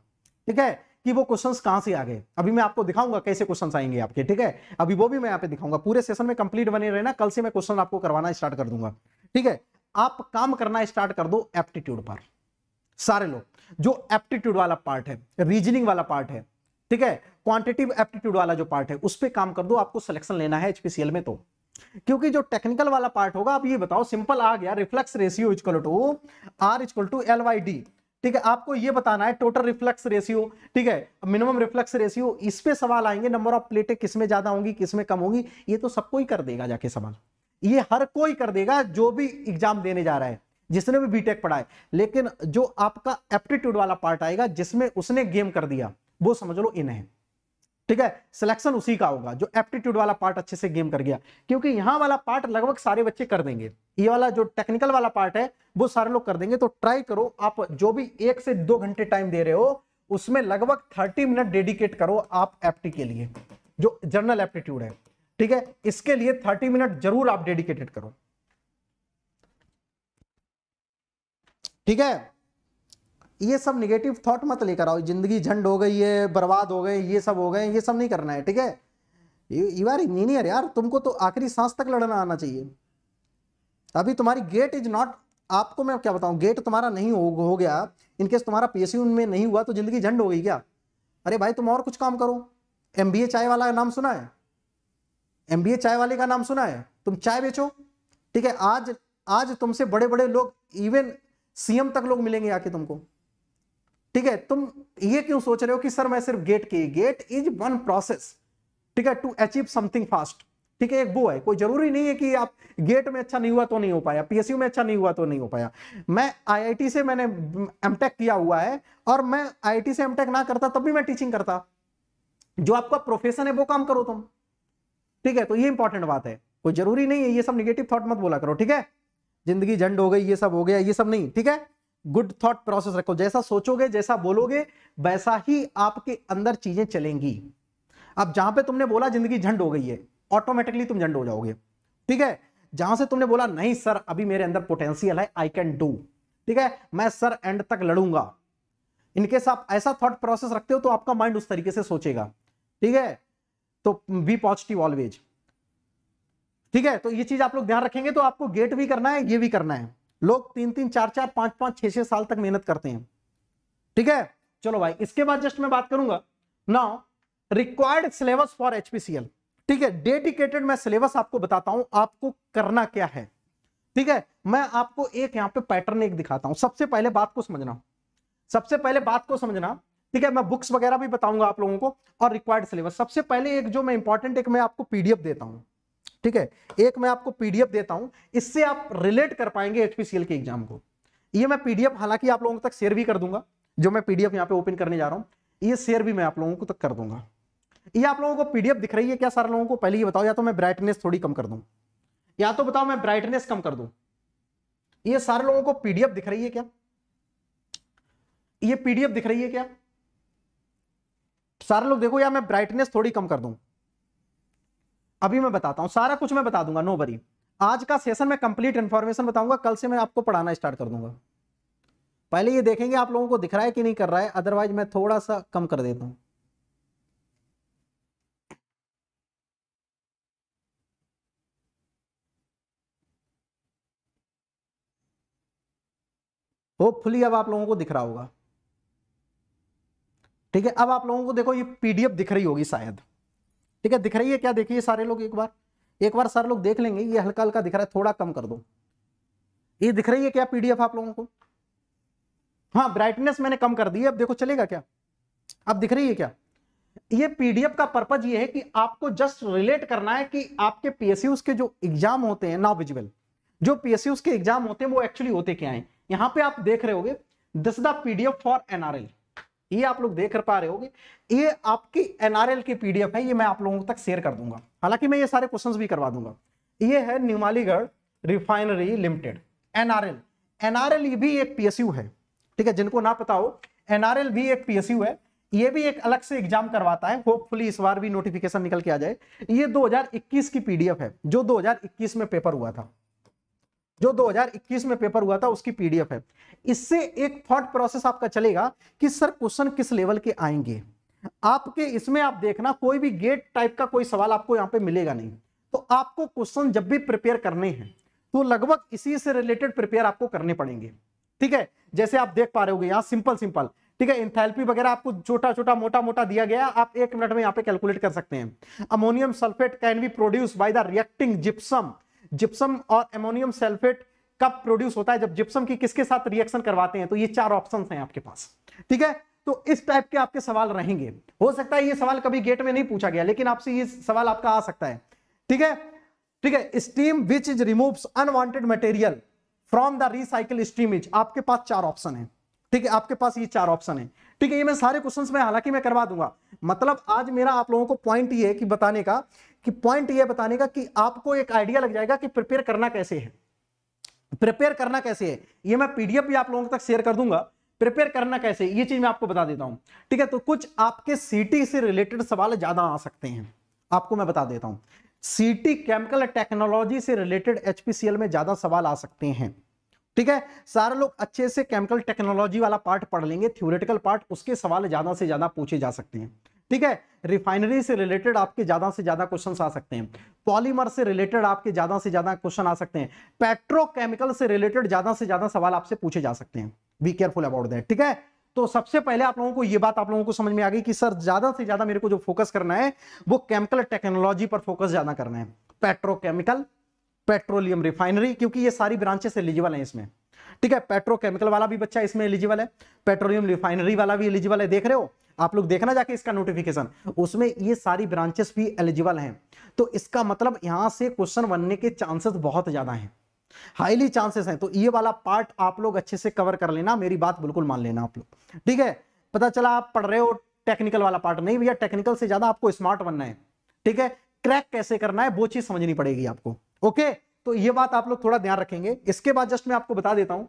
ठीक है कि वो क्वेश्चंस कहां से आ गए अभी मैं आपको दिखाऊंगा कैसे क्वेश्चन आएंगे आपके ठीक है अभी वो भी मैं यहाँ पे दिखाऊंगा पूरे सेशन में कंप्लीट बने रहना कल से मैं क्वेश्चन आपको करवाना स्टार्ट कर दूंगा ठीक है आप काम करना स्टार्ट कर दो एप्टीट्यूड पर सारे लोग जो एप्टीट्यूड वाला पार्ट है रीजनिंग वाला पार्ट है ठीक है क्वांटिटिव एप्टीट्यूड वाला जो पार्ट है उस पर काम कर दो आपको सिलेक्शन लेना है एचपीसीएल में तो क्योंकि जो टेक्निकल वाला पार्ट होगा आप ये बताओ सिंपल आ गया reflux ratio equal to R equal to L Y D ठीक है आपको ये बताना है टोटल रिफ्लेक्स रेशियो ठीक है मिनिमम रिफ्लेक्स रेशियो इस पे सवाल आएंगे नंबर ऑफ प्लेटें किसमें ज्यादा होंगी किसमें कम होगी ये तो सबको ही कर देगा जाके सवाल ये हर कोई कर देगा जो भी एग्जाम देने जा रहा है जिसने भी बीटेक पढ़ा है लेकिन जो आपका एप्टीट्यूड वाला पार्ट आएगा जिसमें उसने गेम कर दिया वो समझ लो इन है ठीक है सिलेक्शन उसी का होगा जो एप्टीट्यूड वाला पार्ट अच्छे से गेम कर गया क्योंकि यहाँ वाला पार्ट लगभग सारे बच्चे कर देंगे ये वाला जो टेक्निकल वाला पार्ट है वो सारे लोग कर देंगे तो ट्राई करो आप जो भी एक से दो घंटे टाइम दे रहे हो उसमें लगभग थर्टी मिनट डेडिकेट करो आप एप्टी के लिए जो जनरल एप्टीट्यूड है ठीक है इसके लिए थर्टी मिनट जरूर आप डेडिकेटेड करो ठीक है ये सब निगेटिव थॉट मत लेकर आओ जिंदगी झंड हो गई है बर्बाद हो गए ये सब हो गए ये सब नहीं करना है ठीक है यू आर इंजीनियर यार तुमको तो आखिरी सांस तक लड़ना आना चाहिए अभी तुम्हारी गेट इज नॉट आपको मैं क्या बताऊं गेट तुम्हारा नहीं हो, हो गया इनकेस तुम्हारा पी में नहीं हुआ तो जिंदगी झंड हो गई क्या अरे भाई तुम और कुछ काम करो एम चाय वाला का नाम सुना है एम चाय वाले का नाम सुना है तुम चाय बेचो ठीक है आज आज तुमसे बड़े बड़े लोग इवन सीएम तक लोग मिलेंगे आके तुमको ठीक है तुम ये क्यों सोच रहे हो कि सर मैं सिर्फ गेट की गेट इज वन प्रोसेस ठीक है टू अचीव समथिंग फास्ट ठीक है एक वो है कोई जरूरी नहीं है कि आप गेट में अच्छा नहीं हुआ तो नहीं हो पाया पीएसयू में अच्छा नहीं हुआ तो नहीं हो पाया मैं आईआईटी से मैंने एमटेक किया हुआ है और मैं आईआईटी से एमटेक ना करता तब भी मैं टीचिंग करता जो आपका प्रोफेशन है वो काम करो तुम ठीक है तो ये इंपॉर्टेंट बात है कोई जरूरी नहीं है ये सब निगेटिव थॉट मत बोला करो ठीक है जिंदगी झंड हो गई ये सब हो गया ये सब नहीं ठीक है गुड थॉट प्रोसेस रखो जैसा सोचोगे जैसा बोलोगे वैसा ही आपके अंदर चीजें चलेंगी अब जहां पे तुमने बोला जिंदगी झंड हो गई है ऑटोमेटिकली तुम झंड हो जाओगे ठीक है जहां से तुमने बोला नहीं सर अभी मेरे अंदर पोटेंशियल है आई कैन डू ठीक है मैं सर एंड तक लड़ूंगा इनकेस आप ऐसा थॉट प्रोसेस रखते हो तो आपका माइंड उस तरीके से सोचेगा ठीक है तो बी पॉजिटिव ऑलवेज ठीक है तो ये चीज आप लोग ध्यान रखेंगे तो आपको गेट भी करना है ये भी करना है लोग तीन तीन चार चार पांच पांच छह छह साल तक मेहनत करते हैं ठीक है चलो भाई इसके बाद जस्ट मैं बात करूंगा now required syllabus for HPCL ठीक है डेडिकेटेड मैं सिलेबस आपको बताता हूं आपको करना क्या है ठीक है मैं आपको एक यहां पे पैटर्न एक दिखाता हूं सबसे पहले बात को समझना सबसे पहले बात को समझना ठीक है मैं बुक्स वगैरह भी बताऊंगा आप लोगों को और रिक्वायर्ड सिलेबस सबसे पहले एक जो मैं इंपॉर्टेंट एक मैं आपको पीडीएफ देता हूं ठीक है एक मैं आपको पीडीएफ देता हूं इससे आप रिलेट कर पाएंगे एचपीसीएल के एग्जाम को ये मैं पीडीएफ हालांकि आप लोगों तक शेयर भी कर दूंगा जो मैं पीडीएफ यहाँ पे ओपन करने जा रहा हूँ ये शेयर भी मैं आप लोगों को तक कर दूंगा ये आप लोगों को पीडीएफ दिख रही है क्या सारे लोगों को पहले ये बताओ या तो मैं ब्राइटनेस थोड़ी कम कर दू या तो बताओ मैं ब्राइटनेस कम कर दू ये सारे लोगों को पीडीएफ दिख रही है क्या ये पीडीएफ दिख रही है क्या सारे लोग देखो या मैं ब्राइटनेस थोड़ी कम कर दूं अभी मैं बताता हूं सारा कुछ मैं बता दूंगा नो वरी आज का सेशन में कंप्लीट इन्फॉर्मेशन बताऊंगा कल से मैं आपको पढ़ाना स्टार्ट कर दूंगा पहले ये देखेंगे आप लोगों को दिख रहा है कि नहीं कर रहा है अदरवाइज मैं थोड़ा सा कम कर देता हूं होपफुली अब आप लोगों को दिख रहा होगा ठीक है अब आप लोगों को देखो ये पीडीएफ दिख रही होगी शायद ठीक है दिख रही है क्या देखिए सारे लोग एक बार एक बार सारे लोग देख लेंगे ये हल्का हल्का दिख रहा है थोड़ा कम कर दो ये दिख रही है क्या पीडीएफ आप लोगों को हाँ ब्राइटनेस मैंने कम कर दी है अब देखो चलेगा क्या अब दिख रही है क्या ये पीडीएफ का पर्पज ये है कि आपको जस्ट रिलेट करना है कि आपके पीएसयूस के जो एग्जाम होते हैं नॉ विजुअल जो पीएसयूस के एग्जाम होते हैं वो एक्चुअली होते क्या है यहां पे आप देख रहे हो this the PDF for NRL ये आप लोग देख कर पा रहे होगे ये आपकी एनआरएल की पीडीएफ है ये मैं आप लोगों तक शेयर कर दूंगा हालांकि मैं ये सारे क्वेश्चन भी करवा दूंगा ये है Numaligarh refinery limited NRL NRL भी एक पीएसयू है ठीक है जिनको ना पता हो एनआरएल भी एक पीएसयू है ये भी एक अलग से एग्जाम करवाता है होपफुली इस बार भी नोटिफिकेशन निकल के आ जाए ये 2021 की पीडीएफ है जो 2021 में पेपर हुआ था जो 2021 में पेपर हुआ था उसकी पीडीएफ है इससे एक थॉट प्रोसेस आपका चलेगा कि सर क्वेश्चन किस लेवल के आएंगे आपके इसमें आप देखना कोई भी गेट टाइप का कोई सवाल आपको यहाँ पे मिलेगा नहीं तो आपको क्वेश्चन जब भी प्रिपेयर करने हैं तो लगभग इसी से रिलेटेड प्रिपेयर आपको करने पड़ेंगे ठीक है जैसे आप देख पा रहे हो यहाँ सिंपल सिंपल ठीक है इंथैल्पी वगैरह आपको छोटा छोटा मोटा मोटा दिया गया आप एक मिनट में यहाँ पे कैलकुलेट कर सकते हैं ammonium sulphate can be produce by the reacting gypsum gypsum और एमोनियम सेल्फेट कब प्रोड्यूस होता है जब जिप्सम की किसके साथ रिएक्शन करवाते हैं तो ये चार ऑप्शन हैं आपके पास ठीक है तो इस टाइप के आपके सवाल रहेंगे हो सकता है ये सवाल कभी गेट में नहीं पूछा गया लेकिन आपसे ये सवाल आपका आ सकता है ठीक है ठीक है steam which is remove unwanted material from the recycle steam is आपके पास चार ऑप्शन है ठीक है आपके पास ये चार ऑप्शन है ठीक है ये मैं सारे क्वेश्चंस में हालांकि मैं करवा दूंगा मतलब आज मेरा आप लोगों को पॉइंट ये कि बताने का कि पॉइंट ये बताने का कि आपको एक आइडिया लग जाएगा कि प्रिपेयर करना कैसे है प्रिपेयर करना कैसे है ये मैं पीडीएफ भी आप लोगों तक शेयर कर दूंगा प्रिपेयर करना कैसे ये चीज मैं आपको बता देता हूं ठीक है तो कुछ आपके सीटी से रिलेटेड सवाल ज्यादा आ सकते हैं आपको मैं बता देता हूं सीटी केमिकल टेक्नोलॉजी से रिलेटेड एचपीसीएल में ज्यादा सवाल आ सकते हैं ठीक है सारे लोग अच्छे से केमिकल टेक्नोलॉजी वाला पार्ट पढ़ लेंगे थ्योरेटिकल पार्ट उसके सवाल ज्यादा से ज्यादा पूछे जा सकते हैं ठीक है रिफाइनरी से रिलेटेड आपके ज्यादा से ज्यादा क्वेश्चन आ सकते हैं पॉलीमर से रिलेटेड आपके ज्यादा से ज्यादा क्वेश्चन आ सकते हैं पेट्रोकेमिकल से रिलेटेड ज्यादा से ज्यादा सवाल आपसे पूछे जा सकते हैं बी केयरफुल अबाउट दैट ठीक है तो सबसे पहले आप लोगों को यह बात आप लोगों को समझ में आ गई कि सर ज्यादा से ज्यादा मेरे को जो फोकस करना है वो केमिकल टेक्नोलॉजी पर फोकस ज्यादा करना है पेट्रोकेमिकल पेट्रोलियम रिफाइनरी क्योंकि ये सारी ब्रांचेस एलिजिबल हैं इसमें ठीक है पेट्रोकेमिकल वाला भी बच्चा इसमें एलिजिबल है पेट्रोलियम रिफाइनरी वाला भी एलिजिबल है देख रहे हो आप लोग देखना जाके इसका नोटिफिकेशन उसमें ये सारी ब्रांचेस भी एलिजिबल हैं तो इसका मतलब यहाँ से क्वेश्चन बनने के चांसेस बहुत ज़्यादा हैं हाईली चांसेस हैं तो ये वाला पार्ट आप लोग अच्छे से कवर कर लेना मेरी बात बिल्कुल मान लेना आप लोग ठीक है पता चला आप पढ़ रहे हो टेक्निकल वाला पार्ट नहीं भैया टेक्निकल से ज़्यादा आपको स्मार्ट बनना है ठीक है क्रैक कैसे करना है वो चीज़ समझनी पड़ेगी आपको ओके तो ये बात आप लोग थोड़ा ध्यान रखेंगे इसके बाद जस्ट मैं आपको बता देता हूं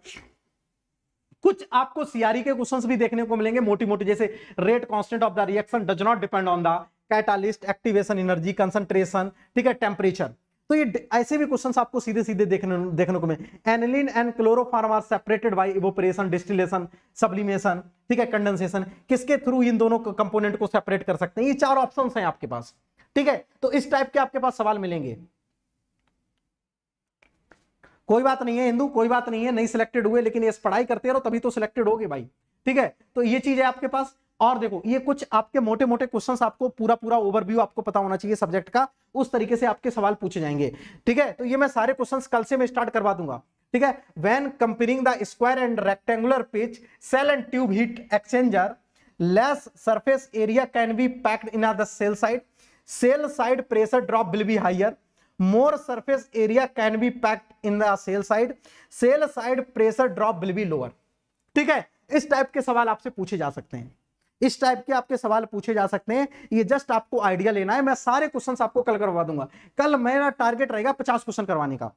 कुछ आपको सीआरई e के क्वेश्चंस भी देखने को मिलेंगे मोटी मोटी जैसे rate constant of the reaction does not depend on the catalyst activation energy concentration ठीक है टेम्परेचर तो ये ऐसे भी क्वेश्चन आपको सीधे सीधे देखने देखने को मिले aniline and chloroform are separated by evaporation distillation sublimation ठीक है कंडेंसेशन किसके थ्रू इन दोनों कंपोनेंट को सेपरेट कर सकते हैं ये चार ऑप्शन है आपके पास ठीक है तो इस टाइप के आपके पास सवाल मिलेंगे कोई बात नहीं है हिंदू कोई बात नहीं है नहीं सिलेक्टेड हुए लेकिन ये पढ़ाई करते रहो तभी तो सिलेक्टेड होगे भाई ठीक है तो ये चीज है आपके पास और देखो ये कुछ आपके मोटे मोटे क्वेश्चंस आपको पूरा पूरा ओवरव्यू आपको पता होना चाहिए सब्जेक्ट का उस तरीके से आपके सवाल पूछे जाएंगे ठीक है तो ये मैं सारे क्वेश्चंस कल से मैं स्टार्ट करवा दूंगा ठीक है when comparing the square and rectangular pitch shell and tube heat exchanger less surface area can be packed in the shell side shell side pressure drop will be higher more surface area can be packed in the shell side shell side pressure drop will be lower ठीक है इस type के सवाल आपसे पूछे जा सकते हैं इस टाइप के आपके सवाल पूछे जा सकते हैं ये जस्ट आपको आइडिया लेना है मैं सारे क्वेश्चंस आपको कल करवा दूंगा कल मेरा टारगेट रहेगा पचास क्वेश्चन करवाने का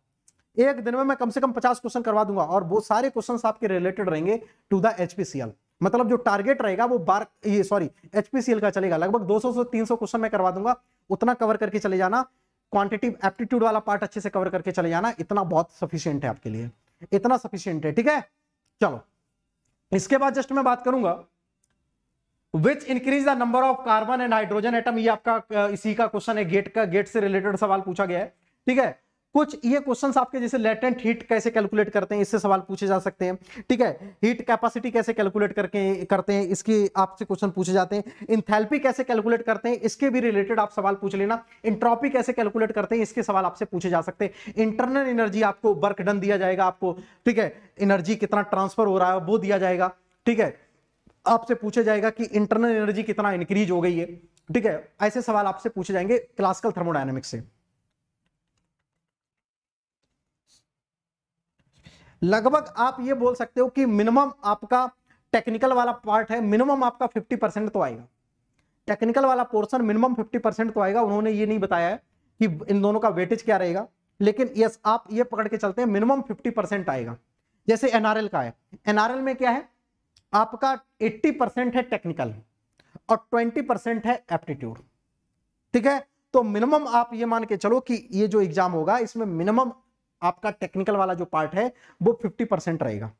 एक दिन में मैं कम से कम पचास क्वेश्चन करवा दूंगा और वो सारे क्वेश्चंस आपके रिलेटेड रहेंगे टू द एचपीसीएल मतलब जो टारगेट रहेगा वो बार ये सॉरी एचपीसीएल का चलेगा लगभग दो से तीन क्वेश्चन मैं करवा दूंगा उतना कवर करके चले जाना क्वांटिटी एप्टीट्यूड वाला पार्ट अच्छे से कवर करके चले जाना इतना बहुत सफिशियंट है आपके लिए इतना सफिशियंट है ठीक है चलो इसके बाद जस्ट मैं बात करूंगा which increase the number of carbon and hydrogen atom ये आपका इसी का क्वेश्चन है गेट का गेट से रिलेटेड सवाल पूछा गया है ठीक है कुछ ये क्वेश्चंस आपके जैसे लेटेंट हीट कैसे कैलकुलेट करते हैं इससे सवाल पूछे जा सकते हैं ठीक है हीट कैपेसिटी कैसे कैलकुलेट करके करते हैं इसकी आपसे क्वेश्चन पूछे जाते हैं इंथैल्पी कैसे कैलकुलेट करते हैं इसके भी रिलेटेड आप सवाल पूछ लेना इंट्रॉपी कैसे कैलकुलेट करते हैं इसके सवाल आपसे पूछे जा सकते हैं इंटरनल एनर्जी आपको वर्क डन दिया जाएगा आपको ठीक है एनर्जी कितना ट्रांसफर हो रहा है वो दिया जाएगा ठीक है आपसे पूछा जाएगा कि इंटरनल एनर्जी कितना इंक्रीज हो गई है ठीक है ऐसे सवाल आपसे पूछे जाएंगे क्लासिकल थर्मोडाइनमिक्स से लगभग आप ये बोल सकते हो कि मिनिमम आपका टेक्निकल वाला पार्ट है मिनिमम आपका 50 परसेंट तो आएगा टेक्निकल वाला पोर्शन मिनिमम 50 परसेंट तो आएगा उन्होंने ये नहीं बताया है कि इन दोनों का वेटेज क्या रहेगा लेकिन यस आप ये पकड़ के चलते हैं मिनिमम 50 परसेंट आएगा जैसे एनआरएल का है एनआरएल में क्या है आपका 80 परसेंट है टेक्निकल और 20 परसेंट है एप्टीट्यूड ठीक है तो मिनिमम आप ये मान के चलो कि ये जो एग्जाम होगा इसमें मिनिमम आपका टेक्निकल वाला जो पार्ट है वो फिफ्टी परसेंट रहेगा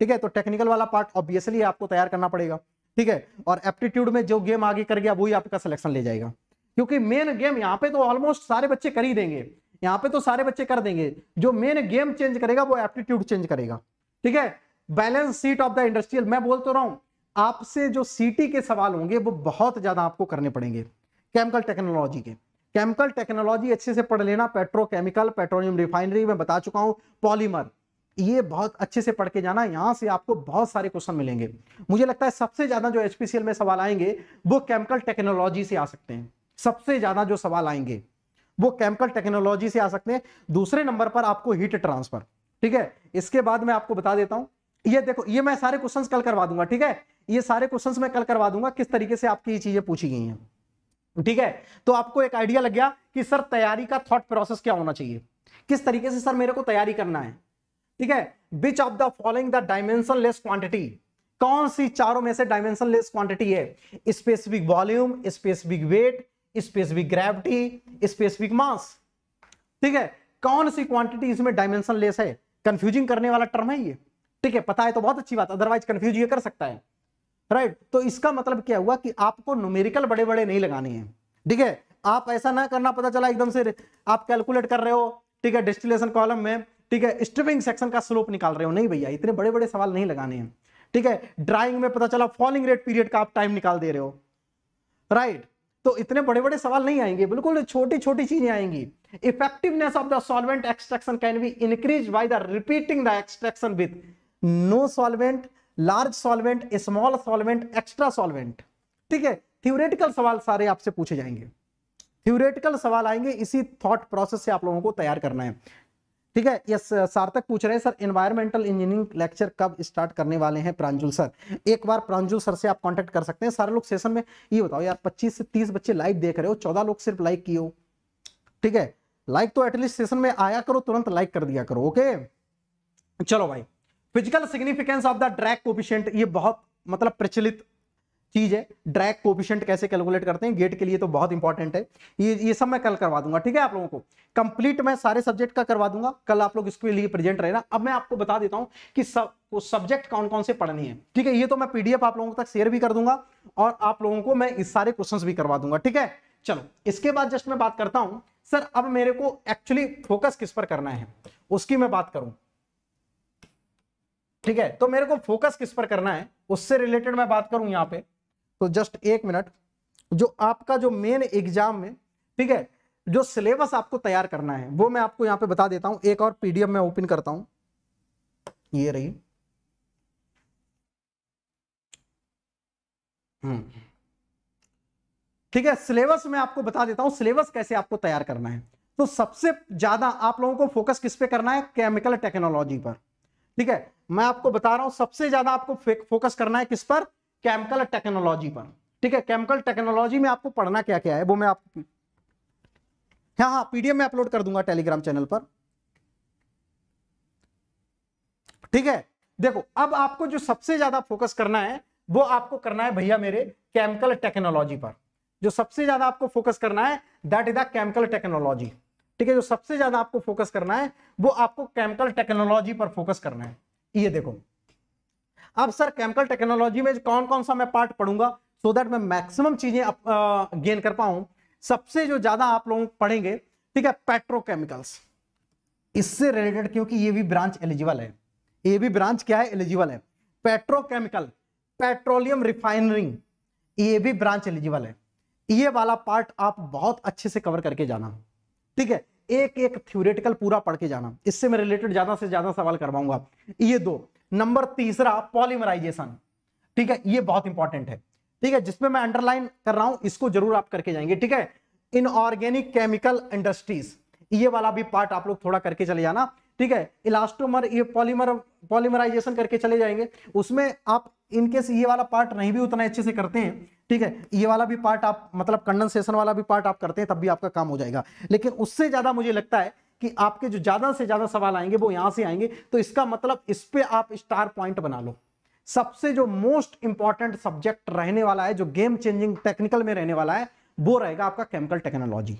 ठीक है तो टेक्निकल वाला पार्ट ऑब्वियसली आपको तैयार करना पड़ेगा ठीक है और एप्टीट्यूड में जो गेम आगे कर गया वही आपका सिलेक्शन ले जाएगा क्योंकि मेन गेम यहाँ पे तो ऑलमोस्ट सारे बच्चे कर ही देंगे यहाँ पे तो सारे बच्चे कर देंगे जो मेन गेम चेंज करेगा वो एप्टीट्यूड चेंज करेगा ठीक है balance sheet of the industrial मैं बोल तो रहा हूं आपसे जो सीटी के सवाल होंगे वो बहुत ज्यादा आपको करने पड़ेंगे केमिकल टेक्नोलॉजी के केमिकल टेक्नोलॉजी अच्छे से पढ़ लेना पेट्रोकेमिकल पेट्रोलियम रिफाइनरी में बता चुका हूं पॉलीमर ये बहुत अच्छे से पढ़ के जाना यहाँ से आपको बहुत सारे क्वेश्चन मिलेंगे मुझे लगता है सबसे ज्यादा जो एचपीसीएल में सवाल आएंगे वो केमिकल टेक्नोलॉजी से आ सकते हैं सबसे ज्यादा जो सवाल आएंगे वो केमिकल टेक्नोलॉजी से आ सकते हैं दूसरे नंबर पर आपको हीट ट्रांसफर ठीक है इसके बाद मैं आपको बता देता हूं ये देखो ये मैं सारे क्वेश्चन कल करवा दूंगा ठीक है ये सारे क्वेश्चन मैं कल करवा दूंगा किस तरीके से आपकी ये चीजें पूछी गई हैं ठीक है तो आपको एक आइडिया लग गया कि सर तैयारी का थॉट प्रोसेस क्या होना चाहिए किस तरीके से सर मेरे को तैयारी करना है ठीक है which of the following the dimensionless quantity कौन सी चारों में से डायमेंशन लेस क्वांटिटी है specific volume specific weight specific gravity specific mass ठीक है कौन सी क्वांटिटी इसमें डायमेंशन लेस है कंफ्यूजिंग करने वाला टर्म है ये ठीक है पता है तो बहुत अच्छी बात अदरवाइज कंफ्यूज ये कर सकता है राइट right. तो इसका मतलब क्या हुआ कि आपको न्यूमेरिकल बड़े बड़े नहीं लगाने हैं ठीक है आप ऐसा ना करना पता चला एकदम से आप कैलकुलेट कर रहे हो ठीक है डिस्टिलेशन कॉलम में ठीक है स्ट्रिपिंग सेक्शन का स्लोप निकाल रहे हो नहीं भैया इतने बड़े बड़े सवाल नहीं लगाने हैं ठीक है ड्राइंग में पता चला फॉलिंग रेट पीरियड का आप टाइम निकाल दे रहे हो राइट right. तो इतने बड़े बड़े सवाल नहीं आएंगे बिल्कुल छोटी छोटी चीजें आएंगी effectiveness of the solvent extraction can be increase by the repeating the extraction with no solvent large solvent small solvent extra solvent ठीक है थ्योरेटिकल सवाल सारे आपसे पूछे जाएंगे थ्योरेटिकल सवाल आएंगे इसी थॉट प्रोसेस से आप लोगों को तैयार करना है ठीक है यस सार्थक पूछ रहे हैं सर एनवायरमेंटल इंजीनियरिंग लेक्चर कब स्टार्ट करने वाले हैं प्रांजुल सर एक बार प्रांजुल सर से आप कांटेक्ट कर सकते हैं सारे लोग सेशन में ये बताओ यार 25 से 30 बच्चे लाइव देख रहे हो 14 लोग सिर्फ लाइक किए हो ठीक है लाइक तो एटलीस्ट सेशन में आया करो तुरंत लाइक कर दिया करो ओके चलो भाई physical significance of the drag coefficient ये बहुत मतलब प्रचलित चीज है ड्रैक कोपिशेंट कैसे कैलकुलेट करते हैं गेट के लिए तो बहुत इंपॉर्टेंट है ये ये सब मैं कल करवा दूंगा ठीक है आप लोगों को कंप्लीट मैं सारे सब्जेक्ट का करवा दूंगा कल आप लोग इसके लिए प्रेजेंट ना अब मैं आपको बता देता हूं कि सब वो सब्जेक्ट कौन कौन से पढ़ने हैं ठीक है ये तो मैं पीडीएफ आप लोगों तक शेयर भी कर दूंगा और आप लोगों को मैं इस सारे क्वेश्चन भी करवा दूंगा ठीक है चलो इसके बाद जस्ट मैं बात करता हूं सर अब मेरे को एक्चुअली फोकस किस पर करना है उसकी मैं बात करूं ठीक है तो मेरे को फोकस किस पर करना है उससे रिलेटेड मैं बात करूं यहां पे तो जस्ट एक मिनट जो आपका जो मेन एग्जाम में ठीक है जो सिलेबस आपको तैयार करना है वो मैं आपको यहां पे बता देता हूं एक और पीडीएफ में ओपन करता हूं ये रही हम्म। ठीक है सिलेबस में आपको बता देता हूं सिलेबस कैसे आपको तैयार करना है तो सबसे ज्यादा आप लोगों को फोकस किस पे करना है केमिकल टेक्नोलॉजी पर ठीक है मैं आपको बता रहा हूं सबसे ज्यादा आपको फोकस करना है किस पर केमिकल टेक्नोलॉजी पर ठीक है केमिकल टेक्नोलॉजी में आपको पढ़ना क्या क्या है वो मैं आपको हाँ हाँ पीडीएफ में अपलोड कर दूंगा टेलीग्राम चैनल पर ठीक है देखो अब आपको जो सबसे ज्यादा फोकस करना है वो आपको करना है भैया मेरे केमिकल टेक्नोलॉजी पर जो सबसे ज्यादा आपको फोकस करना है that is the chemical technology ठीक है जो सबसे ज्यादा आपको फोकस करना है वो आपको केमिकल टेक्नोलॉजी पर फोकस करना है ये देखो अब सर केमिकल टेक्नोलॉजी में कौन कौन सा मैं पार्ट पढ़ूंगा सो दैट मैं मैक्सिमम चीजें गेन कर पाऊं सबसे जो ज्यादा आप लोग पढ़ेंगे ठीक है पेट्रोकेमिकल्स इससे रिलेटेड क्योंकि ये भी ब्रांच एलिजिबल है ये भी ब्रांच क्या है एलिजिबल है पेट्रोकेमिकल पेट्रोलियम रिफाइनरिंग ये भी ब्रांच एलिजिबल है ये वाला पार्ट आप बहुत अच्छे से कवर करके जाना ठीक है एक एक थ्योरेटिकल पूरा पढ़ के जाना इससे मैं रिलेटेड ज्यादा से ज्यादा सवाल करवाऊंगा ये दो नंबर तीसरा पॉलीमराइजेशन ठीक है ये बहुत इंपॉर्टेंट है ठीक है जिसमें मैं अंडरलाइन कर रहा हूं इसको जरूर आप करके जाएंगे ठीक है इनऑर्गेनिक केमिकल इंडस्ट्रीज ये वाला भी पार्ट आप लोग थोड़ा करके चले जाना ठीक है इलास्टोमर ये पॉलीमर पॉलीमराइजेशन करके चले जाएंगे उसमें आप इनकेस ये वाला पार्ट नहीं भी उतना अच्छे से करते हैं ठीक है ये वाला भी पार्ट आप मतलब कंडेंसेशन वाला भी पार्ट आप करते हैं तब भी आपका काम हो जाएगा लेकिन उससे ज्यादा मुझे लगता है कि आपके जो ज्यादा से ज्यादा सवाल आएंगे वो यहां से आएंगे तो इसका मतलब इस पर आप स्टार पॉइंट बना लो सबसे जो मोस्ट इंपॉर्टेंट सब्जेक्ट रहने वाला है जो गेम चेंजिंग टेक्निकल में रहने वाला है वो रहेगा आपका केमिकल टेक्नोलॉजी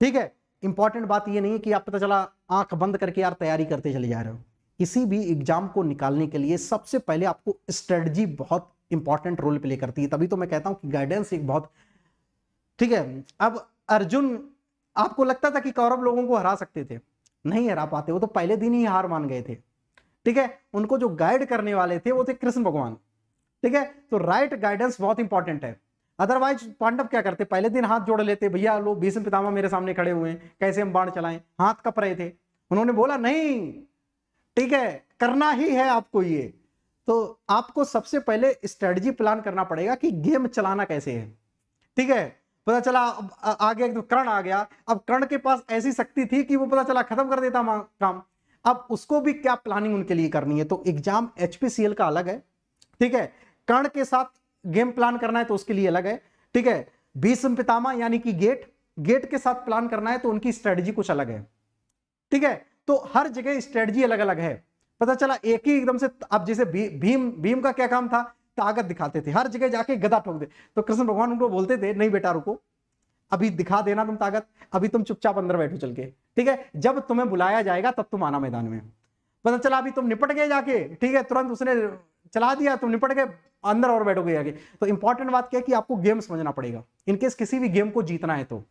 ठीक है इंपॉर्टेंट बात ये नहीं है कि आप पता चला आंख बंद करके यार तैयारी करते चले जा रहे हो किसी भी एग्जाम को निकालने के लिए सबसे पहले आपको स्ट्रेटजी बहुत इंपॉर्टेंट रोल प्ले करती है तभी तो मैं कहता हूं कि गाइडेंस एक बहुत ठीक है अब अर्जुन आपको लगता था कि कौरव लोगों को हरा सकते थे नहीं हरा पाते वो तो पहले दिन ही हार मान गए थे ठीक है उनको जो गाइड करने वाले थे वो थे कृष्ण भगवान ठीक है तो राइट गाइडेंस बहुत इंपॉर्टेंट है अदरवाइज पांडव क्या करते पहले दिन हाथ जोड़ लेते भैया लो भीष्म पितामह मेरे सामने खड़े हुए हैं कैसे हम बाण चलाएं हाथ कप रहे थे उन्होंने बोला नहीं ठीक है करना ही है आपको ये तो आपको सबसे पहले स्ट्रेटजी प्लान करना पड़ेगा कि गेम चलाना कैसे है ठीक है पता चला आगे एकदम तो कर्ण आ गया अब कर्ण के पास ऐसी शक्ति थी कि वो पता चला खत्म कर देता काम अब उसको भी क्या प्लानिंग उनके लिए करनी है तो एग्जाम एचपीसीएल का अलग है ठीक है कर्ण के साथ गेम प्लान करना है तो उसके लिए अलग है ठीक है बीस पितामा यानी कि गेट गेट के साथ प्लान करना है तो उनकी स्ट्रेटजी कुछ अलग है ठीक है तो हर जगह स्ट्रेटजी अलग अलग है पता चला एक ही एकदम से अब जैसे भी, भीम भीम का क्या काम था ताकत दिखाते थे हर जगह जाके गदा ठोक दे तो कृष्ण भगवान उनको बोलते थे नहीं बेटा रुको अभी दिखा देना तुम ताकत अभी तुम चुपचाप अंदर बैठो चल के ठीक है जब तुम्हें बुलाया जाएगा तब तुम आना मैदान में पता चला अभी तुम निपट गए जाके ठीक है तुरंत उसने चला दिया तुम निपट गए अंदर और बैठोगे जाके तो इंपॉर्टेंट बात क्या है कि आपको गेम समझना पड़ेगा इनकेस किसी भी गेम को जीतना है तो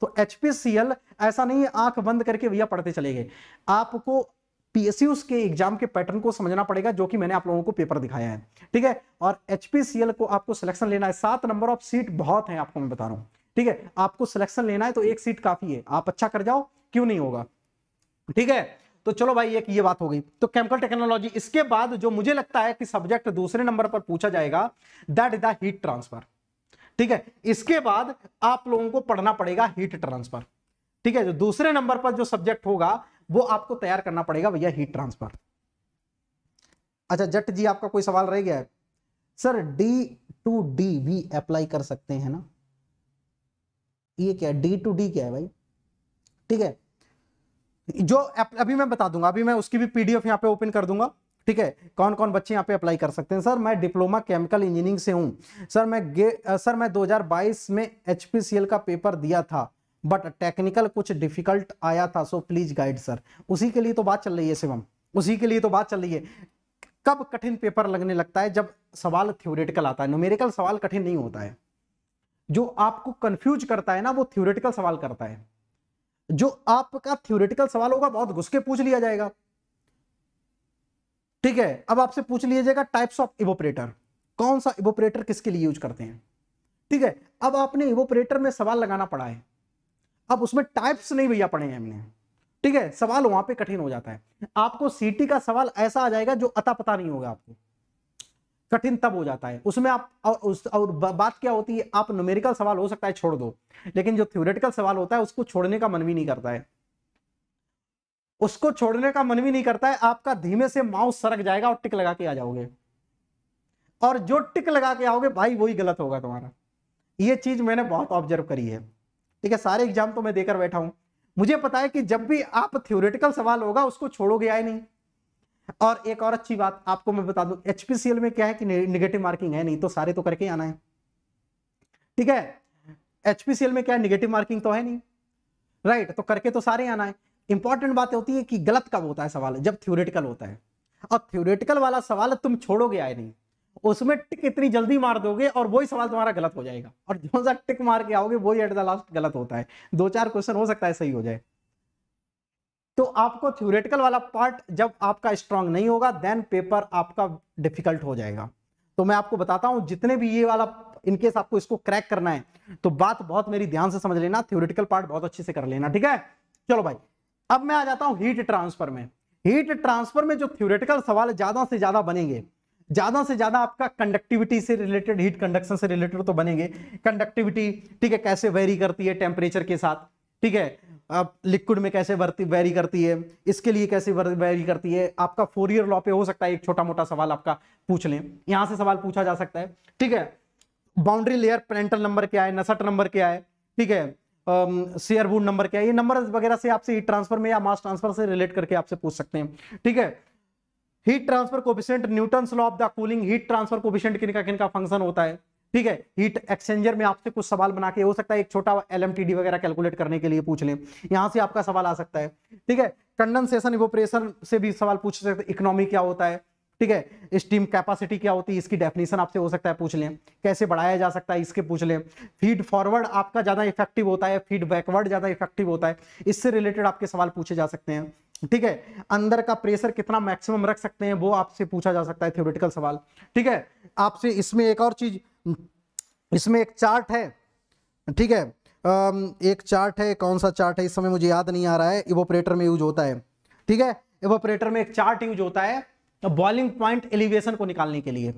तो एचपीसीएल ऐसा नहीं है आंख बंद करके भैया पढ़ते चले गए आपको पीएसयूस के एग्जाम के पैटर्न को समझना पड़ेगा जो कि मैंने आप लोगों को पेपर दिखाया है ठीक है और एचपीसीएल को आपको सिलेक्शन लेना है सात नंबर ऑफ सीट बहुत है आपको मैं बता रहा हूं ठीक है आपको सिलेक्शन लेना है तो एक सीट काफी है आप अच्छा कर जाओ क्यों नहीं होगा ठीक है तो चलो भाई एक ये बात हो गई तो केमिकल टेक्नोलॉजी इसके बाद जो मुझे लगता है कि सब्जेक्ट दूसरे नंबर पर पूछा जाएगा that is the heat transfer ठीक है इसके बाद आप लोगों को पढ़ना पड़ेगा हीट ट्रांसफर ठीक है जो दूसरे नंबर पर जो सब्जेक्ट होगा वो आपको तैयार करना पड़ेगा भैया हीट ट्रांसफर अच्छा जट जी आपका कोई सवाल रह गया है सर डी टू डी भी अप्लाई कर सकते हैं ना ये क्या है डी टू डी क्या है भाई ठीक है जो अभी मैं बता दूंगा अभी मैं उसकी भी पीडीएफ यहाँ पे ओपन कर दूंगा ठीक है कौन कौन बच्चे यहाँ पे अप्लाई कर सकते हैं सर मैं डिप्लोमा केमिकल इंजीनियरिंग से हूँ सर मैं सर मैं 2022 में एच का पेपर दिया था बट टेक्निकल कुछ डिफिकल्ट आया था सो प्लीज गाइड सर उसी के लिए तो बात चल रही है शिवम उसी के लिए तो बात चल रही है कब कठिन पेपर लगने लगता है जब सवाल थ्योरेटिकल आता है न्यूमेरिकल सवाल कठिन नहीं होता है जो आपको कंफ्यूज करता है ना वो थ्योरेटिकल सवाल करता है जो आपका थ्योरेटिकल सवाल होगा बहुत घुस के पूछ लिया जाएगा ठीक है अब आपसे पूछ लिया जाएगा टाइप्स ऑफ इवोपरेटर कौन सा इवोपरेटर किसके लिए यूज करते हैं ठीक है अब आपने इवोपरेटर में सवाल लगाना पड़ा है अब उसमें टाइप्स नहीं भैया पढ़े हैं हमने ठीक है सवाल वहां पे कठिन हो जाता है आपको सीटी का सवाल ऐसा आ जाएगा जो अता पता नहीं होगा आपको कठिन तब हो जाता है उसमें आप और उस और बात क्या होती है आप न्यूमेरिकल सवाल हो सकता है छोड़ दो लेकिन जो थ्योरेटिकल सवाल होता है उसको छोड़ने का मन भी नहीं करता है उसको छोड़ने का मन भी नहीं करता है आपका धीमे से माउस सरक जाएगा और टिक लगा के आ जाओगे और जो टिक लगा के आओगे भाई वही गलत होगा तुम्हारा ये चीज मैंने बहुत ऑब्जर्व करी है ठीक है सारे एग्जाम तो मैं देकर बैठा हूं मुझे पता है कि जब भी आप थ्योरेटिकल सवाल होगा उसको छोड़ोगे या नहीं और एक और अच्छी बात आपको मैं बता दू एचपीसीएल में क्या है कि निगेटिव मार्किंग है नहीं तो सारे तो करके आना है ठीक है एचपीसीएल में क्या है निगेटिव मार्किंग तो है नहीं राइट तो करके तो सारे आना है इंपॉर्टेंट बात होती है कि गलत कब होता है सवाल जब थ्योरेटिकल होता है और थ्योरेटिकल वाला सवाल तुम छोड़ोगे आए नहीं उसमें टिक इतनी जल्दी मार दोगे और वही सवाल तुम्हारा गलत हो जाएगा और जो सा टिक मार के आओगे वही एट द लास्ट गलत होता है दो चार क्वेश्चन हो सकता है सही हो जाए तो आपको थ्योरेटिकल वाला पार्ट जब आपका स्ट्रांग नहीं होगा देन पेपर आपका डिफिकल्ट हो जाएगा तो मैं आपको बताता हूं जितने भी ये वाला इनकेस आपको इसको क्रैक करना है तो बात बहुत मेरी ध्यान से समझ लेना थ्योरेटिकल पार्ट बहुत अच्छे से कर लेना ठीक है चलो भाई अब मैं आ जाता हूं हीट ट्रांसफर में हीट ट्रांसफर में जो थ्योरेटिकल सवाल ज्यादा से ज्यादा बनेंगे ज्यादा से ज्यादा आपका कंडक्टिविटी से रिलेटेड हीट कंडक्शन से रिलेटेड तो बनेंगे कंडक्टिविटी ठीक है कैसे वेरी करती है टेम्परेचर के साथ ठीक है आप लिक्विड में कैसे वर्ती वेरी करती है इसके लिए कैसे वेरी करती है आपका फोरियर लॉ पे हो सकता है एक छोटा मोटा सवाल आपका पूछ लें यहां से सवाल पूछा जा सकता है ठीक है बाउंड्री लेयर पेरेंटल नंबर क्या है नसट नंबर क्या है ठीक है शेयर नंबर क्या है ये नंबर वगैरह से आपसे ट्रांसफर में या मास ट्रांसफर से रिलेट करके आपसे पूछ सकते हैं ठीक है heat transfer coefficient Newton law of the cooling heat transfer coefficient किन का फंक्शन होता है ठीक है हीट एक्सचेंजर में आपसे कुछ सवाल बना के हो सकता है एक छोटा डी वगैरह कैलकुलेट करने के लिए पूछ लें यहां से आपका सवाल आ सकता है ठीक है कंडेंसेशन इवोपरेशन से भी सवाल पूछ सकते हैं इकोनॉमी क्या होता है ठीक है स्टीम कैपेसिटी क्या होती है इसकी डेफिनेशन आपसे हो सकता है पूछ लें कैसे बढ़ाया जा सकता है इसके पूछ लें फीड फॉरवर्ड आपका ज्यादा इफेक्टिव होता है फीड बैकवर्ड ज्यादा इफेक्टिव होता है इससे रिलेटेड आपके सवाल पूछे जा सकते हैं ठीक है अंदर का प्रेशर कितना मैक्सिमम रख सकते हैं वो आपसे पूछा जा सकता है थ्योरेटिकल सवाल ठीक है आपसे इसमें एक और चीज इसमें एक चार्ट है ठीक है एक चार्ट है कौन सा चार्ट है इस समय मुझे याद नहीं आ रहा है इवोपरेटर में यूज होता है ठीक है इवोपरेटर में एक चार्ट यूज होता है बॉइलिंग पॉइंट एलिवेशन को निकालने के लिए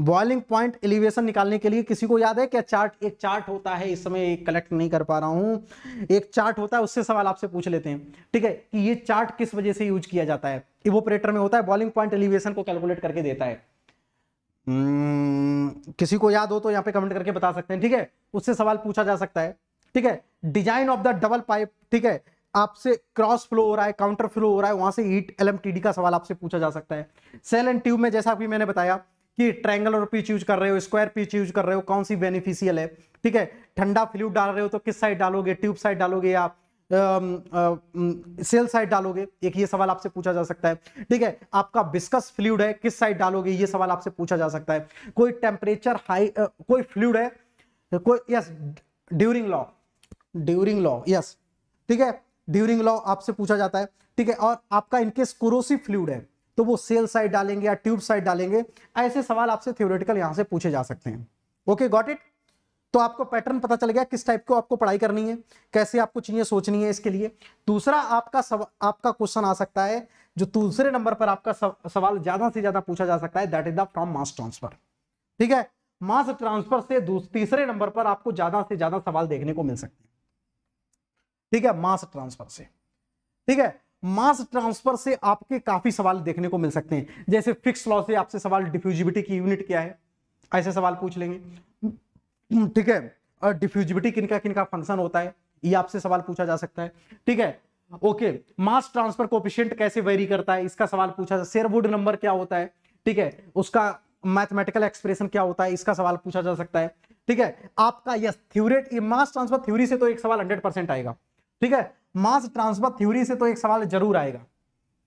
बॉइलिंग पॉइंट एलिवेशन निकालने के लिए किसी को याद है क्या चार्ट एक चार्ट होता है इस समय कलेक्ट नहीं कर पा रहा हूं एक चार्ट होता है उससे सवाल आपसे पूछ लेते हैं ठीक है कि ये चार्ट किस वजह से यूज किया जाता है इवोपरेटर में होता है बॉइलिंग पॉइंट एलिवेशन को कैलकुलेट करके देता है हम्म, किसी को याद हो तो यहाँ पे कमेंट करके बता सकते हैं ठीक है उससे सवाल पूछा जा सकता है ठीक है design of the double pipe ठीक है आपसे क्रॉस फ्लो हो रहा है काउंटर फ्लो हो रहा है वहां से हीट एलएमटीडी का सवाल आपसे पूछा जा सकता है सेल एंड ट्यूब में जैसा अभी मैंने बताया कि ट्रैंगलर पिच यूज कर रहे हो स्क्वायर पिच यूज कर रहे हो कौन सी बेनिफिशियल है ठीक है ठंडा फ्लूड डाल रहे हो तो किस साइड डालोगे ट्यूब साइड डालोगे या सेल साइड डालोगे एक ये सवाल आपसे पूछा जा सकता है ठीक है आपका बिस्कस फ्लूड है किस साइड डालोगे ये सवाल आपसे पूछा जा सकता है कोई टेम्परेचर हाई कोई फ्लूड है कोई yes Duhring law Duhring law yes ठीक है ड्यूरिंग लॉ आपसे पूछा जाता है ठीक है और आपका इनकेस क्रोसिव फ्लूड है तो वो सेल साइड डालेंगे या ट्यूब साइड डालेंगे ऐसे सवाल आपसे थियोरेटिकल यहां से पूछे जा सकते हैं ओके गॉट इट तो आपको पैटर्न पता चल गया किस टाइप को आपको पढ़ाई करनी है कैसे आपको चीजें सोचनी है इसके लिए दूसरा आपका सव, आपका क्वेश्चन आ सकता है जो दूसरे नंबर पर आपका सव, सवाल ज्यादा से ज्यादा पूछा जा सकता है that is the from mass transfer ठीक है मास ट्रांसफर से तीसरे नंबर पर आपको ज्यादा से ज्यादा सवाल देखने को मिल सकते हैं ठीक है मास ट्रांसफर से ठीक है मास ट्रांसफर से आपके काफी सवाल देखने को मिल सकते हैं जैसे फिक्स लॉ से आपसे सवाल डिफ्यूजिबिलिटी की यूनिट क्या है ऐसे सवाल पूछ लेंगे हम्म, ठीक है डिफ्यूजिबिलिटी किनका किनका फंक्शन होता है ये आपसे सवाल पूछा जा सकता है ठीक है ओके मास ट्रांसफर कोपिशियंट कैसे वेरी करता है इसका सवाल पूछा जा शेरवुड नंबर क्या होता है ठीक है उसका मैथमेटिकल एक्सप्रेशन क्या होता है इसका सवाल पूछा जा सकता है ठीक है आपका यस थ्योरेट मास ट्रांसफर थ्योरी से तो एक सवाल हंड्रेड परसेंट आएगा ठीक है मास ट्रांसफर थ्योरी से तो एक सवाल जरूर आएगा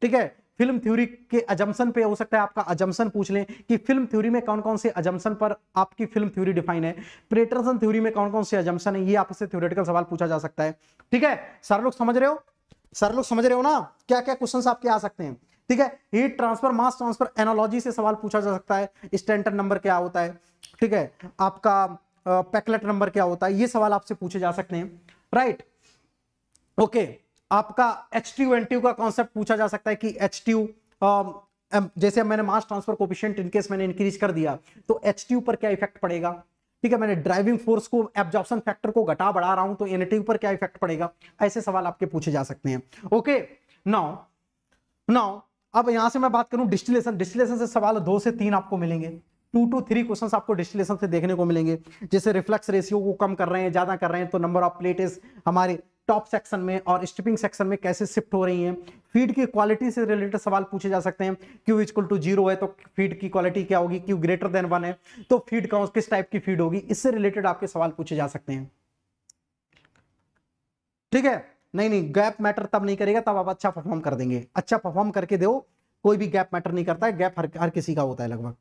ठीक है फिल्म थ्योरी के अजम्पन पे हो सकता है आपका अजम्पन पूछ लें कि फिल्म थ्योरी में कौन कौन से अजम्पन पर आपकी फिल्म थ्योरी डिफाइन है प्रेटरसन थ्योरी में कौन कौन से अजम्पन है ये आपसे थ्योरेटिकल सवाल पूछा जा सकता है ठीक है सर लोग समझ रहे हो सर लोग समझ रहे हो ना क्या क्या क्वेश्चन आपके आ सकते हैं ठीक है heat transfer mass transfer analogy से सवाल पूछा जा सकता है स्टैंडर्ड नंबर क्या होता है ठीक है आपका पैकलेट नंबर क्या होता है ये सवाल आपसे पूछे जा सकते हैं राइट right. ओके आपका एच टी एन टी का कॉन्सेप्ट पूछा जा सकता है कि एच टी जैसे मैंने मास ट्रांसफर कोपिशेंट इनकेस मैंने इंक्रीज कर दिया तो एच टी पर क्या इफेक्ट पड़ेगा ठीक है मैंने ड्राइविंग फोर्स को एब्जॉर्प्शन फैक्टर को घटा बढ़ा रहा हूं तो एनटी पर क्या इफेक्ट पड़ेगा ऐसे सवाल आपके पूछे जा सकते हैं ओके नाउ नाउ अब यहां से मैं बात करूं डिस्टिलेशन डिस्टिलेशन से सवाल दो से तीन आपको मिलेंगे टू टू थ्री क्वेश्चन आपको डिस्टिलेशन से देखने को मिलेंगे जैसे रिफ्लेक्स रेशियो को कम कर रहे हैं ज्यादा कर रहे हैं तो नंबर ऑफ प्लेटेस हमारे टॉप सेक्शन में और स्टिपिंग सेक्शन में कैसे शिफ्ट हो रही हैं फीड की क्वालिटी से रिलेटेड सवाल पूछे जा सकते हैं क्यू इजकुल टू जीरो है तो फीड की क्वालिटी क्या होगी क्यू ग्रेटर देन वन है तो फीड कौन किस टाइप की फीड होगी इससे रिलेटेड आपके सवाल पूछे जा सकते हैं ठीक है नहीं नहीं गैप मैटर तब नहीं करेगा तब आप अच्छा परफॉर्म कर देंगे अच्छा परफॉर्म करके दो कोई भी गैप मैटर नहीं करता है गैप हर, हर किसी का होता है लगभग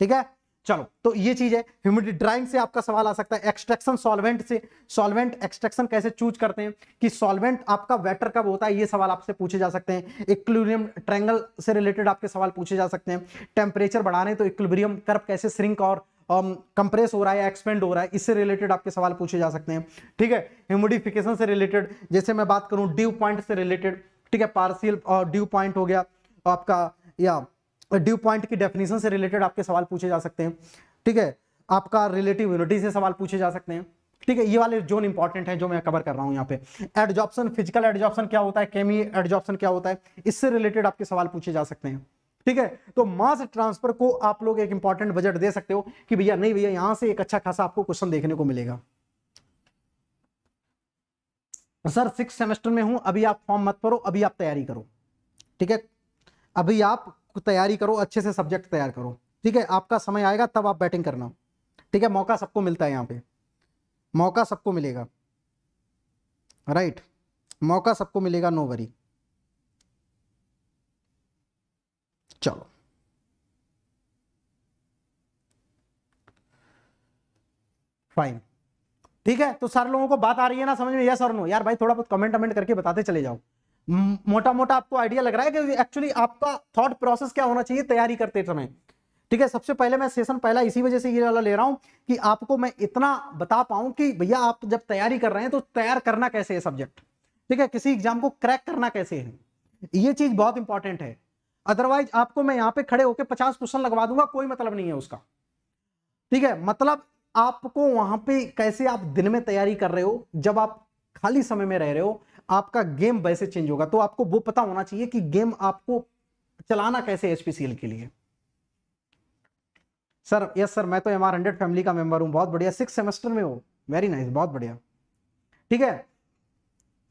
ठीक है चलो तो ये चीज है ह्यूमिडिटी ड्राइंग से आपका सवाल आ सकता है एक्सट्रैक्शन सॉल्वेंट से सॉल्वेंट एक्सट्रैक्शन कैसे चूज करते हैं कि सॉल्वेंट आपका वेटर कब होता है ये सवाल आपसे पूछे जा सकते हैं इक्विलिब्रियम ट्रैंगल से रिलेटेड आपके सवाल पूछे जा सकते हैं टेम्परेचर बढ़ाने तो इक्विलिब्रियम कर्व कैसे श्रिंक और कंप्रेस um, हो रहा है एक्सपेंड हो रहा है इससे रिलेटेड आपके सवाल पूछे जा सकते हैं ठीक है ह्यूमिडिफिकेशन से रिलेटेड जैसे मैं बात करूं ड्यू पॉइंट से रिलेटेड ठीक है पार्सियल ड्यू पॉइंट हो गया आपका या ड्यू पॉइंट की डेफिनेशन से रिलेटेड आपके सवाल पूछे जा सकते हैं ठीक है आपका रिलेटिव यूनिटी से सवाल पूछे जा सकते हैं ठीक है ये वाले जोन इंपॉर्टेंट है जो मैं कवर कर रहा हूँ यहाँ पे एडजॉप्शन फिजिकल एडजॉप्शन क्या होता है केमी एडजॉप्शन क्या होता है इससे रिलेटेड आपके सवाल पूछे जा सकते हैं ठीक है तो मास ट्रांसफर को आप लोग एक इंपॉर्टेंट बजट दे सकते हो कि भैया नहीं भैया यहां से एक अच्छा खासा आपको क्वेश्चन देखने को मिलेगा सर सिक्स सेमेस्टर में हूं अभी आप फॉर्म मत भरो अभी आप तैयारी करो ठीक है अभी आप तैयारी करो अच्छे से सब्जेक्ट तैयार करो ठीक है आपका समय आएगा तब आप बैटिंग करना ठीक है मौका सबको मिलता है यहाँ पे मौका सबको मिलेगा राइट मौका सबको मिलेगा नो वरी चलो फाइन ठीक है तो सारे लोगों को बात आ रही है ना समझ में यस और नो यार भाई थोड़ा बहुत कमेंट वमेंट करके बताते चले जाओ मोटा मोटा आपको आइडिया लग रहा है कि एक्चुअली आपका थॉट प्रोसेस क्या होना चाहिए तैयारी करते समय ठीक है सबसे पहले मैं सेशन पहला इसी वजह से ये वाला ले रहा हूं कि आपको मैं इतना बता पाऊं कि भैया आप जब तैयारी कर रहे हैं तो तैयार करना कैसे है सब्जेक्ट ठीक है किसी एग्जाम को क्रैक करना कैसे है ये चीज बहुत इंपॉर्टेंट है अदरवाइज आपको मैं यहाँ पे खड़े होकर पचास क्वेश्चन लगवा दूंगा कोई मतलब नहीं है उसका ठीक है मतलब आपको वहां पे कैसे आप दिन में तैयारी कर रहे हो जब आप खाली समय में रह रहे हो आपका गेम वैसे चेंज होगा तो आपको वो पता होना चाहिए कि गेम आपको चलाना कैसे एचपीसीएल के लिए सर यस सर मैं तो एम आर हंड्रेड फैमिली का मेंबर हूं बहुत बढ़िया सिक्स सेमेस्टर में हो वेरी नाइस बहुत बढ़िया ठीक है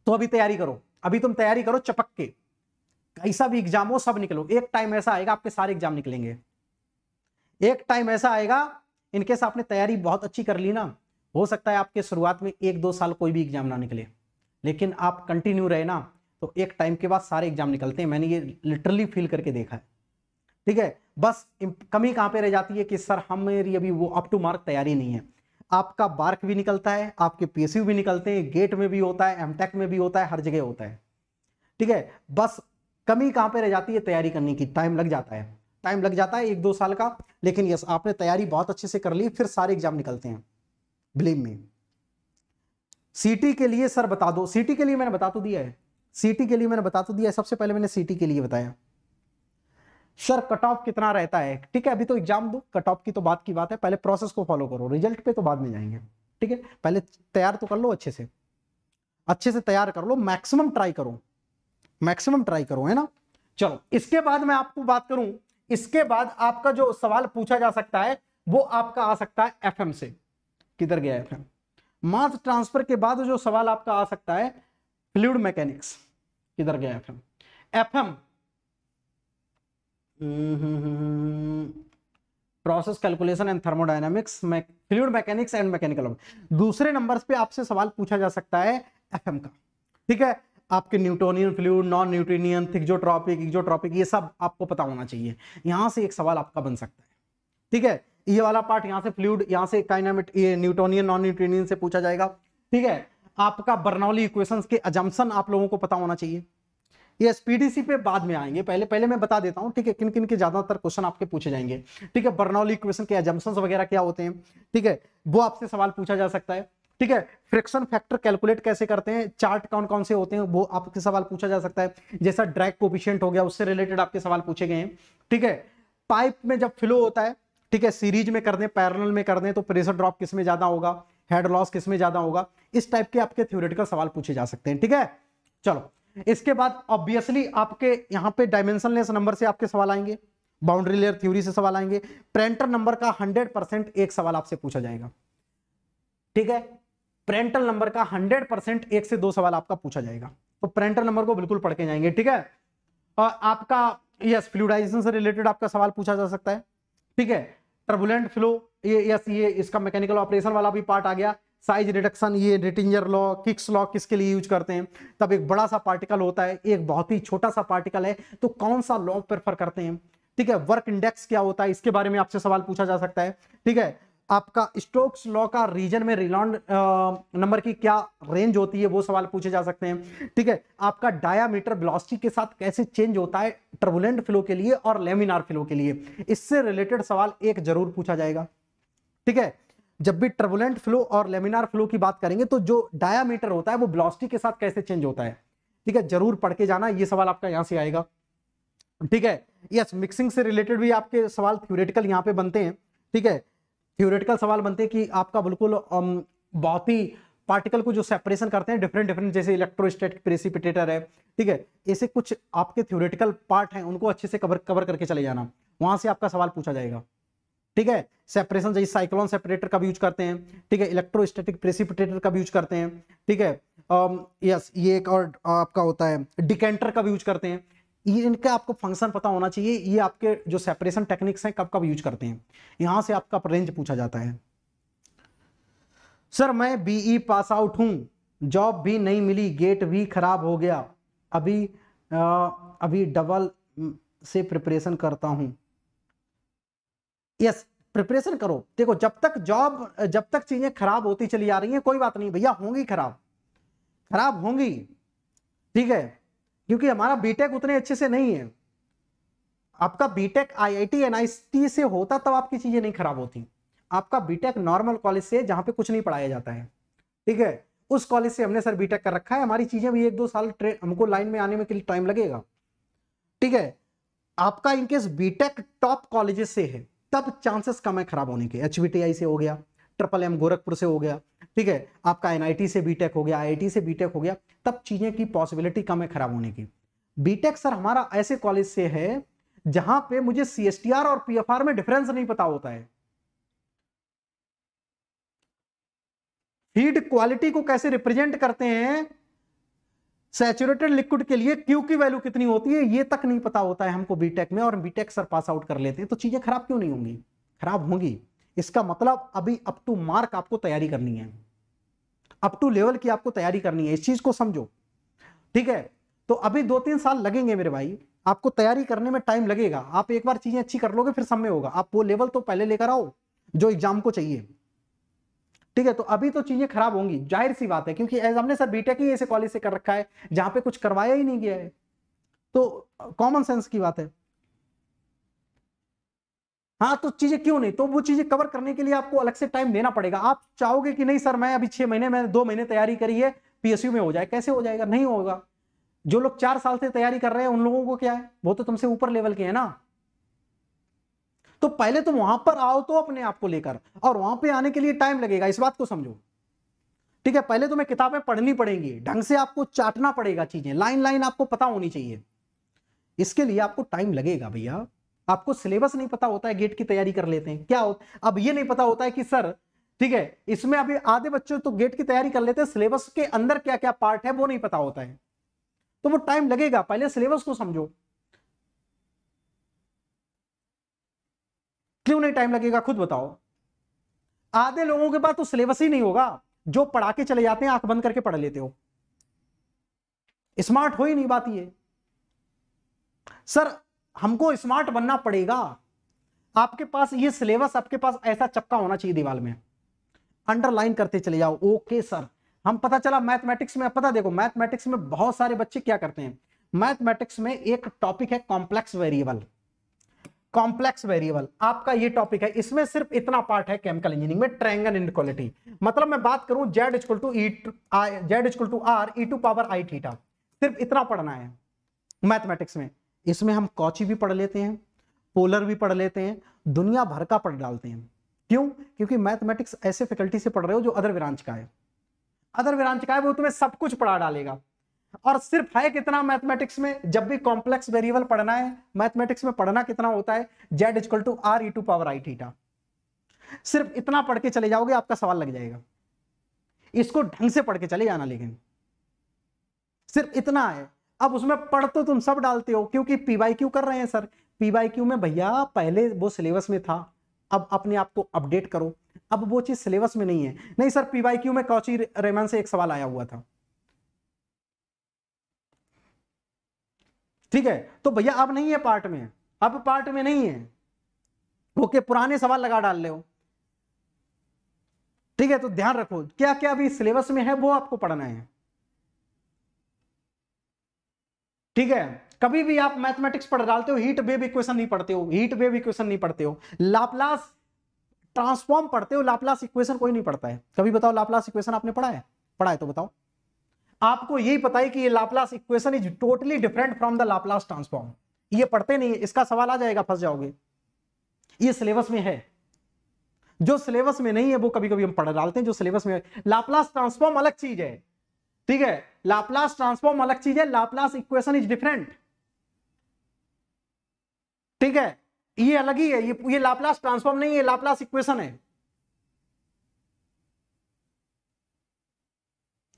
तो अभी तैयारी करो अभी तुम तैयारी करो चपक के कैसा भी एग्जाम हो सब निकलो एक टाइम ऐसा आएगा आपके सारे एग्जाम निकलेंगे एक टाइम ऐसा आएगा इनकेस आपने तैयारी बहुत अच्छी कर ली ना हो सकता है आपके शुरुआत में एक दो साल कोई भी एग्जाम ना निकले लेकिन आप कंटिन्यू रहे ना तो एक टाइम के बाद सारे एग्जाम निकलते हैं मैंने ये लिटरली फील करके देखा है ठीक है बस कमी कहाँ पे रह जाती है कि सर हमारी अभी वो अप टू मार्क तैयारी नहीं है आपका बार्क भी निकलता है आपके पीएसयू भी निकलते हैं गेट में भी होता है एमटेक में भी होता है हर जगह होता है ठीक है बस कमी कहाँ पे रह जाती है तैयारी करने की टाइम लग जाता है टाइम लग जाता है एक दो साल का लेकिन यस आपने तैयारी बहुत अच्छे से कर ली फिर सारे एग्जाम निकलते हैं बिलीव मी सीटी के लिए सर बता दो सीटी के लिए मैंने बता तो दिया है सीटी के लिए मैंने बता तो दिया है सबसे पहले मैंने सीटी के लिए बताया सर कट ऑफ कितना रहता है ठीक है अभी तो एग्जाम दो कट ऑफ की तो बात की बात है पहले प्रोसेस को फॉलो करो रिजल्ट पे तो बाद में जाएंगे ठीक है पहले तैयार तो कर लो अच्छे से अच्छे से तैयार कर लो मैक्सिमम ट्राई करो मैक्सिमम ट्राई करो है ना चलो इसके बाद मैं आपको बात करूं इसके बाद आपका जो सवाल पूछा जा सकता है वो आपका आ सकता है एफएम से किधर गया एफएम मास ट्रांसफर के बाद जो सवाल आपका आ सकता है फ्लूड मैकेनिक्स किधर गया F M F M process calculation and thermodynamics fluid mechanics and mechanical दूसरे नंबर पे आपसे सवाल पूछा जा सकता है एफ का ठीक है आपके Newtonian fluid non Newtonian thixotropic exotropic ये सब आपको पता होना चाहिए यहां से एक सवाल आपका बन सकता है ठीक है ये वाला पार्ट यहाँ से फ्लूड यहाँ से काइनामिट ये न्यूटोनियन नॉन न्यूटोनियन से पूछा जाएगा ठीक है आपका बर्नौली इक्वेशंस के अजम्पन आप लोगों को पता होना चाहिए ये एसपीडीसी पे बाद में आएंगे पहले पहले मैं बता देता हूँ ठीक है किन किन के ज्यादातर क्वेश्चन आपके पूछे जाएंगे ठीक है बर्नौली इक्वेशन के एजम्पन वगैरह क्या होते हैं ठीक है वो आपसे सवाल पूछा जा सकता है ठीक है फ्रिक्शन फैक्टर कैलकुलेट कैसे करते हैं चार्ट कौन कौन से होते हैं वो आपके सवाल पूछा जा सकता है जैसा ड्रैग कोपिशियंट हो गया उससे रिलेटेड आपके सवाल पूछे गए हैं ठीक है पाइप में जब फ्लो होता है ठीक है सीरीज में कर दें पैरल में कर दें तो प्रेशर ड्रॉप किस में ज्यादा होगा हेड लॉस किस में ज्यादा होगा इस टाइप के आपके थ्योरेटिकल सवाल पूछे जा सकते हैं ठीक है चलो इसके बाद ऑब्वियसली आपके यहाँ पे डायमेंशन नंबर से आपके सवाल आएंगे बाउंड्री लेयर थ्योरी से सवाल आएंगे प्रेंटर नंबर का 100 एक सवाल आपसे पूछा जाएगा ठीक है प्रेंटल नंबर का 100 परसेंट एक से दो सवाल आपका पूछा जाएगा तो प्रेंटल नंबर को बिल्कुल पढ़ के जाएंगे ठीक है और आपका यस फ्लूडाइजेशन से रिलेटेड आपका सवाल पूछा जा सकता है ठीक है टर्बुलेंट फ्लो ये यस ये इसका मैकेनिकल ऑपरेशन वाला भी पार्ट आ गया साइज रिडक्शन ये रिटिंजर लॉ किक्स लॉ किसके लिए यूज करते हैं तब एक बड़ा सा पार्टिकल होता है एक बहुत ही छोटा सा पार्टिकल है तो कौन सा लॉ प्रेफर करते हैं ठीक है वर्क इंडेक्स क्या होता है इसके बारे में आपसे सवाल पूछा जा सकता है ठीक है आपका स्टोक्स लॉ का रीजन में रिलॉन्ड नंबर की क्या रेंज होती है वो सवाल पूछे जा सकते हैं ठीक है आपका डायामीटर वेलोसिटी के साथ कैसे चेंज होता है ट्रबुलेंट फ्लो के लिए और लेमिनार फ्लो के लिए इससे रिलेटेड सवाल एक जरूर पूछा जाएगा ठीक है जब भी ट्रबुलेंट फ्लो और लेमिनार फ्लो की बात करेंगे तो जो डायामीटर होता है वो ब्लॉस्टी के साथ कैसे चेंज होता है ठीक है जरूर पढ़ के जाना ये सवाल आपका यहां से आएगा ठीक है यस मिक्सिंग से रिलेटेड भी आपके सवाल थ्योरेटिकल यहां पे बनते हैं ठीक है थियोरेटिकल सवाल बनते हैं कि आपका बिल्कुल बहुत ही पार्टिकल को जो सेपरेशन करते हैं डिफरेंट डिफरेंट जैसे इलेक्ट्रोस्टेटिक प्रेसिपिटेटर है ठीक है ऐसे कुछ आपके थ्योरेटिकल पार्ट हैं उनको अच्छे से कवर कवर करके चले जाना वहां से आपका सवाल पूछा जाएगा ठीक है सेपरेशन जैसे साइक्लोन सेपरेटर का भी यूज करते हैं ठीक है इलेक्ट्रोस्टेटिक प्रेसिपिटेटर का भी यूज करते हैं ठीक है यस ये एक और आपका होता है डिकेंटर का भी यूज करते हैं ये इनका आपको फंक्शन पता होना चाहिए ये आपके जो सेपरेशन टेक्निक्स हैं कब कब यूज करते हैं यहां से आपका रेंज पूछा जाता है सर मैं बीई पास आउट हूं जॉब भी नहीं मिली गेट भी खराब हो गया अभी आ, अभी डबल से प्रिपरेशन करता हूं यस प्रिपरेशन करो देखो जब तक जॉब जब तक चीजें खराब होती चली आ रही हैं कोई बात नहीं भैया होंगी खराब खराब होंगी ठीक है क्योंकि हमारा बीटेक उतने अच्छे से नहीं है आपका बीटेक आईआईटी एनआईटी से होता तब आपकी चीजें नहीं खराब होती आपका बीटेक नॉर्मल कॉलेज से जहां पे कुछ नहीं पढ़ाया जाता है ठीक है उस कॉलेज से हमने सर बीटेक कर रखा है हमारी चीजें भी एक दो साल हमको लाइन में आने में के लिए टाइम लगेगा ठीक है आपका इनकेस बीटेक टॉप कॉलेजेस से है तब चांसेस कम है खराब होने के एचवीटीआई से हो गया ट्रिपल एम गोरखपुर से हो गया ठीक है आपका एनआईटी से बीटेक हो गया आई से बीटेक हो गया तब चीजें की पॉसिबिलिटी कम है खराब होने की बीटेक सर हमारा ऐसे कॉलेज से है जहां पे मुझे सी और पी में डिफरेंस नहीं पता होता है फीड क्वालिटी को कैसे रिप्रेजेंट करते हैं सैचुरेटेड लिक्विड के लिए क्यू की वैल्यू कितनी होती है ये तक नहीं पता होता है हमको बीटेक में और बीटेक सर पास आउट कर लेते हैं तो चीजें खराब क्यों नहीं होंगी खराब होंगी इसका मतलब अभी अप टू मार्क आपको तैयारी करनी है अप टू लेवल की आपको तैयारी करनी है इस चीज को समझो ठीक है तो अभी दो तीन साल लगेंगे मेरे भाई आपको तैयारी करने में टाइम लगेगा आप एक बार चीजें अच्छी कर लोगे फिर सब में होगा आप वो लेवल तो पहले लेकर आओ जो एग्जाम को चाहिए ठीक है तो अभी तो चीजें खराब होंगी जाहिर सी बात है क्योंकि हमने सर बीटेक ही ऐसे कॉलेज से कर रखा है जहां पे कुछ करवाया ही नहीं गया है तो कॉमन सेंस की बात है हाँ तो चीजें क्यों नहीं तो वो चीजें कवर करने के लिए आपको अलग से टाइम देना पड़ेगा आप चाहोगे कि नहीं सर मैं अभी छह महीने मैंने दो महीने तैयारी करी है पीएसयू में हो जाए कैसे हो जाएगा नहीं होगा जो लोग चार साल से तैयारी कर रहे हैं उन लोगों को क्या है वो तो तुमसे ऊपर लेवल के है ना तो पहले तुम वहां पर आओ तो अपने आप को लेकर और वहां पे आने के लिए टाइम लगेगा इस बात को समझो ठीक है पहले तुम्हें किताबें पढ़नी पड़ेंगी ढंग से आपको चाटना पड़ेगा चीजें लाइन लाइन आपको पता होनी चाहिए इसके लिए आपको टाइम लगेगा भैया आपको सिलेबस नहीं पता होता है गेट की तैयारी कर लेते हैं क्या अब ये नहीं पता होता है कि सर ठीक है इसमें अभी आधे बच्चों तो गेट की तैयारी कर लेते हैं सिलेबस के अंदर क्या क्या पार्ट है वो नहीं पता होता है तो वो टाइम लगेगा पहले सिलेबस को समझो क्यों नहीं टाइम लगेगा खुद बताओ आधे लोगों के पास तो सिलेबस ही नहीं होगा जो पढ़ा के चले जाते हैं आंख बंद करके पढ़ लेते हो स्मार्ट हो ही नहीं बात ये सर हमको स्मार्ट बनना पड़ेगा आपके पास ये सिलेबस आपके पास ऐसा चपका होना चाहिए दीवार में अंडरलाइन करते चले जाओ ओके सर हम पता चला मैथमेटिक्स में पता देखो मैथमेटिक्स में बहुत सारे बच्चे क्या करते हैं मैथमेटिक्स में एक टॉपिक है कॉम्प्लेक्स वेरिएबल कॉम्प्लेक्स वेरिएबल आपका ये टॉपिक है इसमें सिर्फ इतना पार्ट है केमिकल इंजीनियरिंग में ट्रायंगल इनक्वालिटी मतलब मैं बात करूं Z is equal to E Z is equal to R E to power I theta सिर्फ इतना पढ़ना है मैथमेटिक्स में इसमें हम कौची भी पढ़ लेते हैं पोलर भी पढ़ लेते हैं दुनिया भर का पढ़ डालते हैं क्यों क्योंकि मैथमेटिक्स ऐसे फैकल्टी से पढ़ रहे हो जो अदर विरांच का है अदर विरांच का है वो तुम्हें सब कुछ पढ़ा डालेगा और सिर्फ है कितना मैथमेटिक्स में जब भी कॉम्प्लेक्स वेरिएबल पढ़ना है मैथमेटिक्स में पढ़ना कितना होता है Z is equal to R E to power I theta सिर्फ इतना पढ़ के चले जाओगे आपका सवाल लग जाएगा इसको ढंग से पढ़ के चले जाना लेकिन सिर्फ इतना है अब उसमें पढ़ तो तुम सब डालते हो क्योंकि पी क्यू कर रहे हैं सर पी क्यू में भैया पहले वो सिलेबस में था अब अपने आप को अपडेट करो अब वो चीज सिलेबस में नहीं है नहीं सर पीवाई क्यू में कौची रेमन से एक सवाल आया हुआ था ठीक है तो भैया अब नहीं है पार्ट में अब पार्ट में नहीं है ओके पुराने सवाल लगा डाल रहे हो ठीक है तो ध्यान रखो क्या क्या अभी सिलेबस में है वो आपको पढ़ना है ठीक है कभी भी आप मैथमेटिक्स पढ़ डालते हो हीट वेव इक्वेशन नहीं पढ़ते हो हीट वेव इक्वेशन नहीं पढ़ते हो लाप्लास ट्रांसफॉर्म पढ़ते हो लाप्लास इक्वेशन कोई नहीं पढ़ता है कभी बताओ लाप्लास इक्वेशन आपने पढ़ा है पढ़ा है तो बताओ आपको यही पता है कि ये Laplace equation is totally different from the Laplace transform ये पढ़ते नहीं है इसका सवाल आ जाएगा फंस जाओगे ये सिलेबस में है जो सिलेबस में नहीं है वो कभी कभी हम पढ़ डालते हैं जो सिलेबस में लाप्लास ट्रांसफॉर्म अलग चीज है ठीक है लाप्लास ट्रांसफॉर्म अलग चीज है लाप्लास इक्वेशन इज डिफरेंट ठीक है ये अलग ही है ये ये लाप्लास ट्रांसफॉर्म नहीं है लाप्लास इक्वेशन है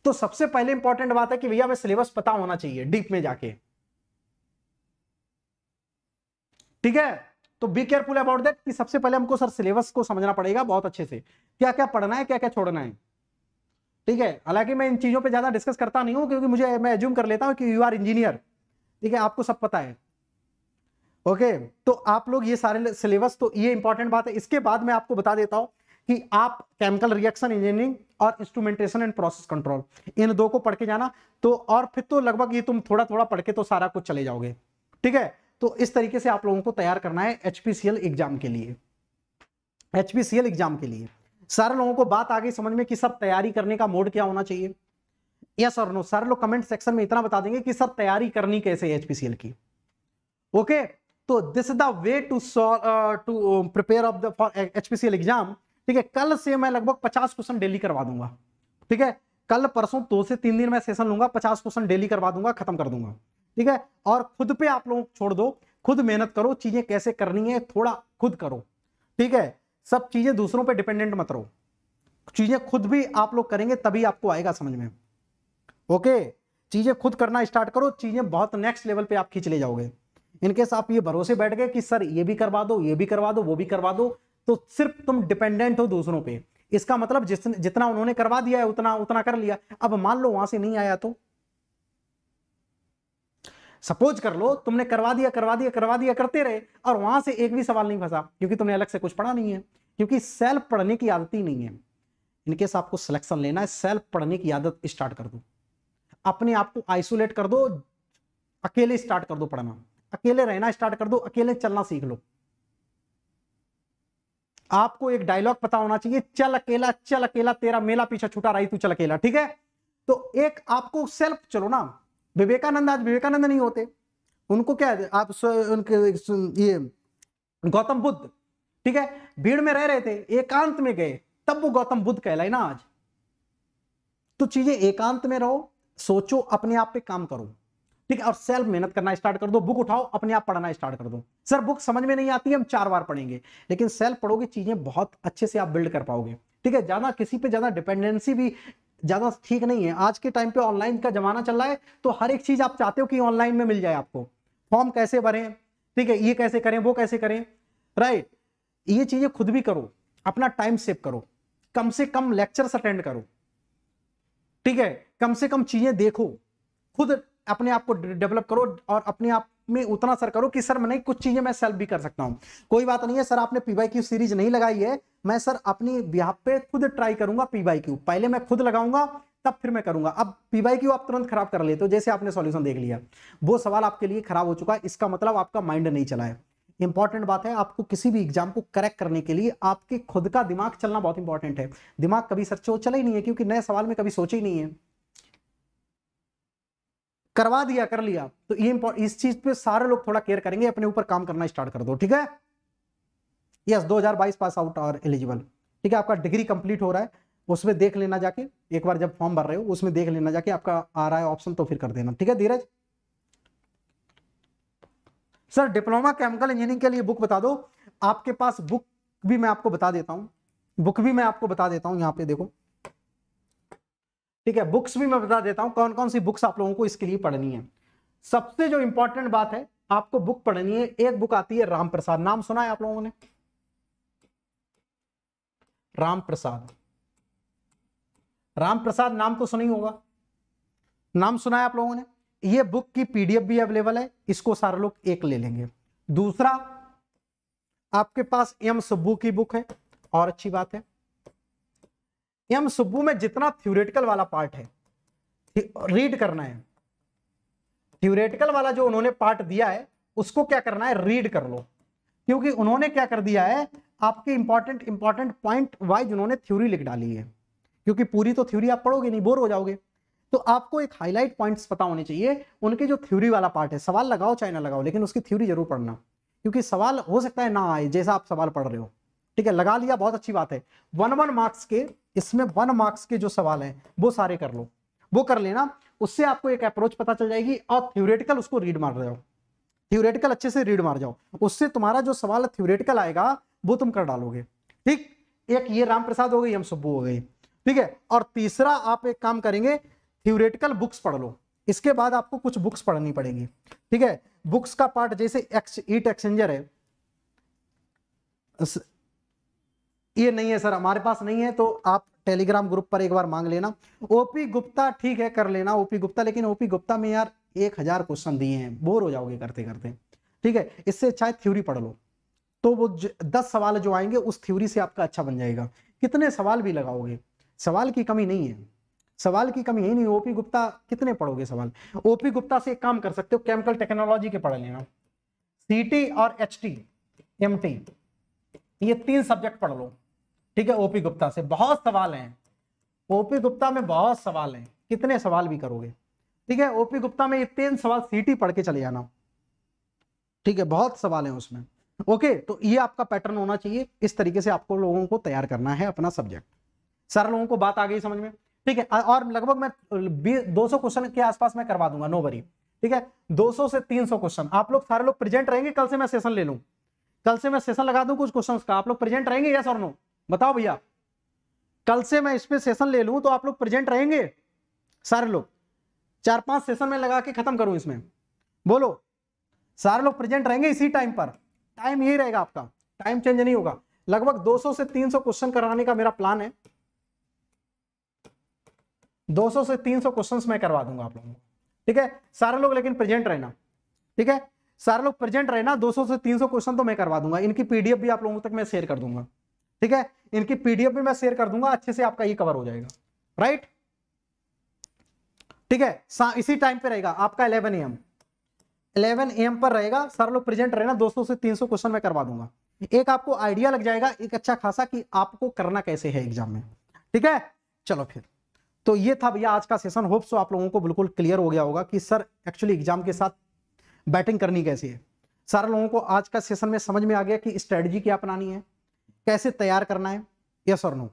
तो सबसे पहले इंपॉर्टेंट बात है कि भैया हमें सिलेबस पता होना चाहिए डीप में जाके ठीक है तो बी केयरफुल अबाउट दैट कि सबसे पहले हमको सर सिलेबस को समझना पड़ेगा बहुत अच्छे से क्या क्या पढ़ना है क्या क्या छोड़ना है ठीक है हालांकि मैं इन चीज़ों पे ज़्यादा डिस्कस करता नहीं हूँ क्योंकि मुझे मैं एज्यूम कर लेता हूं कि यू आर इंजीनियर ठीक है आपको सब पता है ओके तो आप लोग ये सारे सिलेबस तो ये इंपॉर्टेंट बात है इसके बाद मैं आपको बता देता हूं कि आप केमिकल रिएक्शन इंजीनियरिंग और इंस्ट्रूमेंटेशन एंड प्रोसेस कंट्रोल इन दो को पढ़ के जाना तो और फिर तो लगभग ये तुम थोड़ा थोड़ा पढ़ के तो सारा कुछ चले जाओगे ठीक है तो इस तरीके से आप लोगों को तैयार करना है एचपीसीएल एग्जाम के लिए एचपीसीएल एग्जाम के लिए सारे लोगों को बात आ गई समझ में कि सर तैयारी करने का मोड क्या होना चाहिए यस और नो सारे लोग कमेंट सेक्शन में इतना बता देंगे कि सर तैयारी करनी कैसे एचपीसीएल की ओके तो this is the way to solve to prepare of the for HPCL exam ठीक है कल से मैं लगभग पचास क्वेश्चन डेली करवा दूंगा ठीक है कल परसों दो से तीन दिन में सेशन लूंगा पचास क्वेश्चन डेली करवा दूंगा खत्म कर दूंगा ठीक है और खुद पे आप लोग छोड़ दो खुद मेहनत करो चीजें कैसे करनी है थोड़ा खुद करो ठीक है सब चीज़ें दूसरों पे डिपेंडेंट मत रहो चीज़ें खुद भी आप लोग करेंगे तभी आपको आएगा समझ में ओके चीज़ें खुद करना स्टार्ट करो चीज़ें बहुत नेक्स्ट लेवल पे आप खींच ले जाओगे इनकेस आप ये भरोसे बैठ गए कि सर ये भी करवा दो ये भी करवा दो वो भी करवा दो तो सिर्फ तुम डिपेंडेंट हो दूसरों पर इसका मतलब जितना उन्होंने करवा दिया है उतना उतना कर लिया अब मान लो वहां से नहीं आया तो सपोज कर लो तुमने करवा दिया करवा दिया करवा दिया करते रहे और वहां से एक भी सवाल नहीं फंसा क्योंकि तुमने अलग से कुछ पढ़ा नहीं है क्योंकि सेल्फ पढ़ने की आदत ही नहीं है इनकेस आपको सिलेक्शन लेना है सेल्फ पढ़ने की आदत स्टार्ट कर दो अपने आप को आइसोलेट कर दो अकेले स्टार्ट कर दो पढ़ना अकेले रहना स्टार्ट कर दो अकेले चलना सीख लो आपको एक डायलॉग पता होना चाहिए चल अकेला चल अकेला तेरा मेला पीछा छूटा रही तू चल अकेला ठीक है तो एक आपको सेल्फ चलो ना विवेकानंद आज विवेकानंद नहीं होते उनको क्या आप उनके ये गौतम बुद्ध ठीक है भीड़ में रह रहे थे एकांत में गए तब वो गौतम बुद्ध कहलाए ना आज तो चीजें एकांत में रहो सोचो अपने आप पे काम करो ठीक है और सेल्फ मेहनत करना स्टार्ट कर दो बुक उठाओ अपने आप पढ़ना स्टार्ट कर दो सर बुक समझ में नहीं आती है हम चार बार पढ़ेंगे लेकिन सेल्फ पढ़ोगे चीजें बहुत अच्छे से आप बिल्ड कर पाओगे ठीक है ज्यादा किसी पे ज्यादा डिपेंडेंसी भी ज़्यादा ठीक नहीं है आज के टाइम पे ऑनलाइन का ज़माना चल रहा है तो हर एक चीज़ आप चाहते हो कि ऑनलाइन में मिल जाए आपको फॉर्म कैसे भरें ठीक है ये कैसे करें वो कैसे करें राइट ये चीज़ें खुद भी करो अपना टाइम सेव करो कम से कम लेक्चर्स अटेंड करो ठीक है कम से कम चीज़ें देखो खुद अपने आप को डेवलप करो और अपने आप में उतना सर करो कि सर मैं नहीं कुछ चीजें मैं सेल्फ भी कर सकता हूं कोई बात नहीं है सर आपने पीवाई क्यू सीरीज नहीं लगाई है मैं सर अपनी यहाँ पे खुद ट्राई करूंगा पीवाई क्यू पहले मैं खुद लगाऊंगा तब फिर मैं करूंगा अब पीवाई क्यू आप तुरंत खराब कर लेते हो जैसे आपने सोल्यूशन देख लिया वो सवाल आपके लिए खराब हो चुका है इसका मतलब आपका माइंड नहीं चला है इंपॉर्टेंट बात है आपको किसी भी एग्जाम को करेक्ट करने के लिए आपके खुद का दिमाग चलना बहुत इंपॉर्टेंट है दिमाग कभी सर चो चला ही नहीं है क्योंकि नए सवाल में कभी सोचे ही नहीं है करवा दिया कर लिया तो ये इस चीज पे सारे लोग थोड़ा केयर करेंगे अपने ऊपर काम करना स्टार्ट कर दो ठीक है यस 2022 पास आउट और एलिजिबल ठीक है आपका डिग्री कंप्लीट हो रहा है उसमें देख लेना जाके एक बार जब फॉर्म भर रहे हो उसमें देख लेना जाके आपका आ रहा है ऑप्शन तो फिर कर देना ठीक है Dheeraj sir diploma chemical engineering के लिए बुक बता दो आपके पास बुक भी मैं आपको बता देता हूँ बुक भी मैं आपको बता देता हूँ यहाँ पे देखो ठीक है बुक्स भी मैं बता देता हूं कौन कौन सी बुक्स आप लोगों को इसके लिए पढ़नी है सबसे जो इंपॉर्टेंट बात है आपको बुक पढ़नी है एक बुक आती है राम प्रसाद नाम सुना है आप लोगों ने राम प्रसाद राम प्रसाद नाम तो सुना ही होगा नाम सुना है आप लोगों ने ये बुक की पीडीएफ भी अवेलेबल है इसको सारे लोग एक ले लेंगे दूसरा आपके पास एम सब्बू की बुक है और अच्छी बात है ये हम सुब्बू में जितना थ्योरेटिकल वाला पार्ट है रीड करना है थ्योरेटिकल वाला जो उन्होंने पार्ट दिया है उसको क्या करना है रीड कर लो क्योंकि उन्होंने क्या कर दिया है आपके इंपॉर्टेंट इंपॉर्टेंट पॉइंट वाइज उन्होंने थ्योरी लिख डाली है क्योंकि पूरी तो थ्योरी आप पढ़ोगे नहीं बोर हो जाओगे तो आपको एक हाईलाइट पॉइंट्स पता होने चाहिए उनके जो थ्योरी वाला पार्ट है सवाल लगाओ चाहे ना लगाओ लेकिन उसकी थ्योरी जरूर पढ़ना क्योंकि सवाल हो सकता है ना आए जैसा आप सवाल पढ़ रहे हो ठीक है लगा लिया बहुत अच्छी बात है वन वन मार्क्स के इसमें वन मार्क्स के जो सवाल हैं वो सारे कर लो वो कर लेना उससे आपको एक अप्रोच पता चल जाएगी और थ्योरेटिकल उसको रीड मार जाओ थ्योरेटिकल अच्छे से रीड मार जाओ उससे तुम्हारा जो सवाल थ्योरेटिकल आएगा वो तुम कर डालोगे ठीक एक ये राम प्रसाद हो गई हम सुबू हो गए ठीक है और तीसरा आप एक काम करेंगे थ्योरेटिकल बुक्स पढ़ लो इसके बाद आपको कुछ बुक्स पढ़नी पड़ेंगी ठीक है बुक्स का पार्ट जैसे एक्स ईट एक्सेंजर है ये नहीं है सर हमारे पास नहीं है तो आप टेलीग्राम ग्रुप पर एक बार मांग लेना ओपी गुप्ता ठीक है कर लेना ओपी गुप्ता लेकिन ओपी गुप्ता में यार एक हजार क्वेश्चन दिए हैं बोर हो जाओगे करते करते ठीक है इससे अच्छा है थ्योरी पढ़ लो तो वो दस सवाल जो आएंगे उस थ्योरी से आपका अच्छा बन जाएगा कितने सवाल भी लगाओगे सवाल की कमी नहीं है सवाल की कमी है नहीं ओपी गुप्ता कितने पढ़ोगे सवाल ओपी गुप्ता से एक काम कर सकते हो केमिकल टेक्नोलॉजी के पढ़ लेना सी और एच टी ये तीन सब्जेक्ट पढ़ लो ठीक है ओपी गुप्ता से बहुत सवाल हैं ओपी गुप्ता में बहुत सवाल हैं कितने सवाल भी करोगे ठीक है ओपी गुप्ता में ये तीन सवाल सीटी पढ़ के चले जाना ठीक है बहुत सवाल हैं उसमें ओके तो ये आपका पैटर्न होना चाहिए इस तरीके से आपको लोगों को तैयार करना है अपना सब्जेक्ट सारे लोगों को बात आ गई समझ में ठीक है और लगभग मैं दो सौ क्वेश्चन के आसपास मैं करवा दूंगा नो वरी ठीक है सौ से सौ क्वेश्चन आप लोग सारे लोग प्रेजेंट रहेंगे कल से मैं सेशन ले लूँ कल से मैं सेशन लगा दूं कुछ क्वेश्चन का आप लोग प्रेजेंट रहेंगे यस और नो बताओ भैया कल से मैं इसमें सेशन ले लूं तो आप लोग प्रेजेंट रहेंगे सारे लोग चार पांच सेशन में लगा के खत्म करूं इसमें बोलो सारे लोग प्रेजेंट रहेंगे इसी टाइम पर टाइम यही रहेगा आपका टाइम चेंज नहीं होगा लगभग 200 से 300 क्वेश्चन कराने का मेरा प्लान है 200 से 300 क्वेश्चंस मैं करवा दूंगा आप लोगों को ठीक है सारे लोग लेकिन प्रेजेंट रहना ठीक है सारे लोग प्रेजेंट रहना दो से तीन क्वेश्चन तो मैं करवा दूंगा इनकी पीडीएफ भी आप लोगों तक मैं शेयर कर दूंगा ठीक है इनकी पीडीएफ भी मैं शेयर कर दूंगा अच्छे से आपका ये कवर हो जाएगा राइट ठीक है इसी टाइम पे रहेगा आपका इलेवन एम इलेवन एम पर रहेगा सर लोग प्रेजेंट ना दो से 300 क्वेश्चन में करवा दूंगा एक आपको आइडिया लग जाएगा एक अच्छा खासा कि आपको करना कैसे है एग्जाम में ठीक है चलो फिर तो ये था भैया आज का सेशन होप सो आप लोगों को बिल्कुल क्लियर हो गया होगा कि सर एक्चुअली एग्जाम के साथ बैटिंग करनी कैसी है सारे लोगों को आज का सेशन में समझ में आ गया कि स्ट्रेटजी क्या अपनानी है कैसे तैयार करना है यस और नो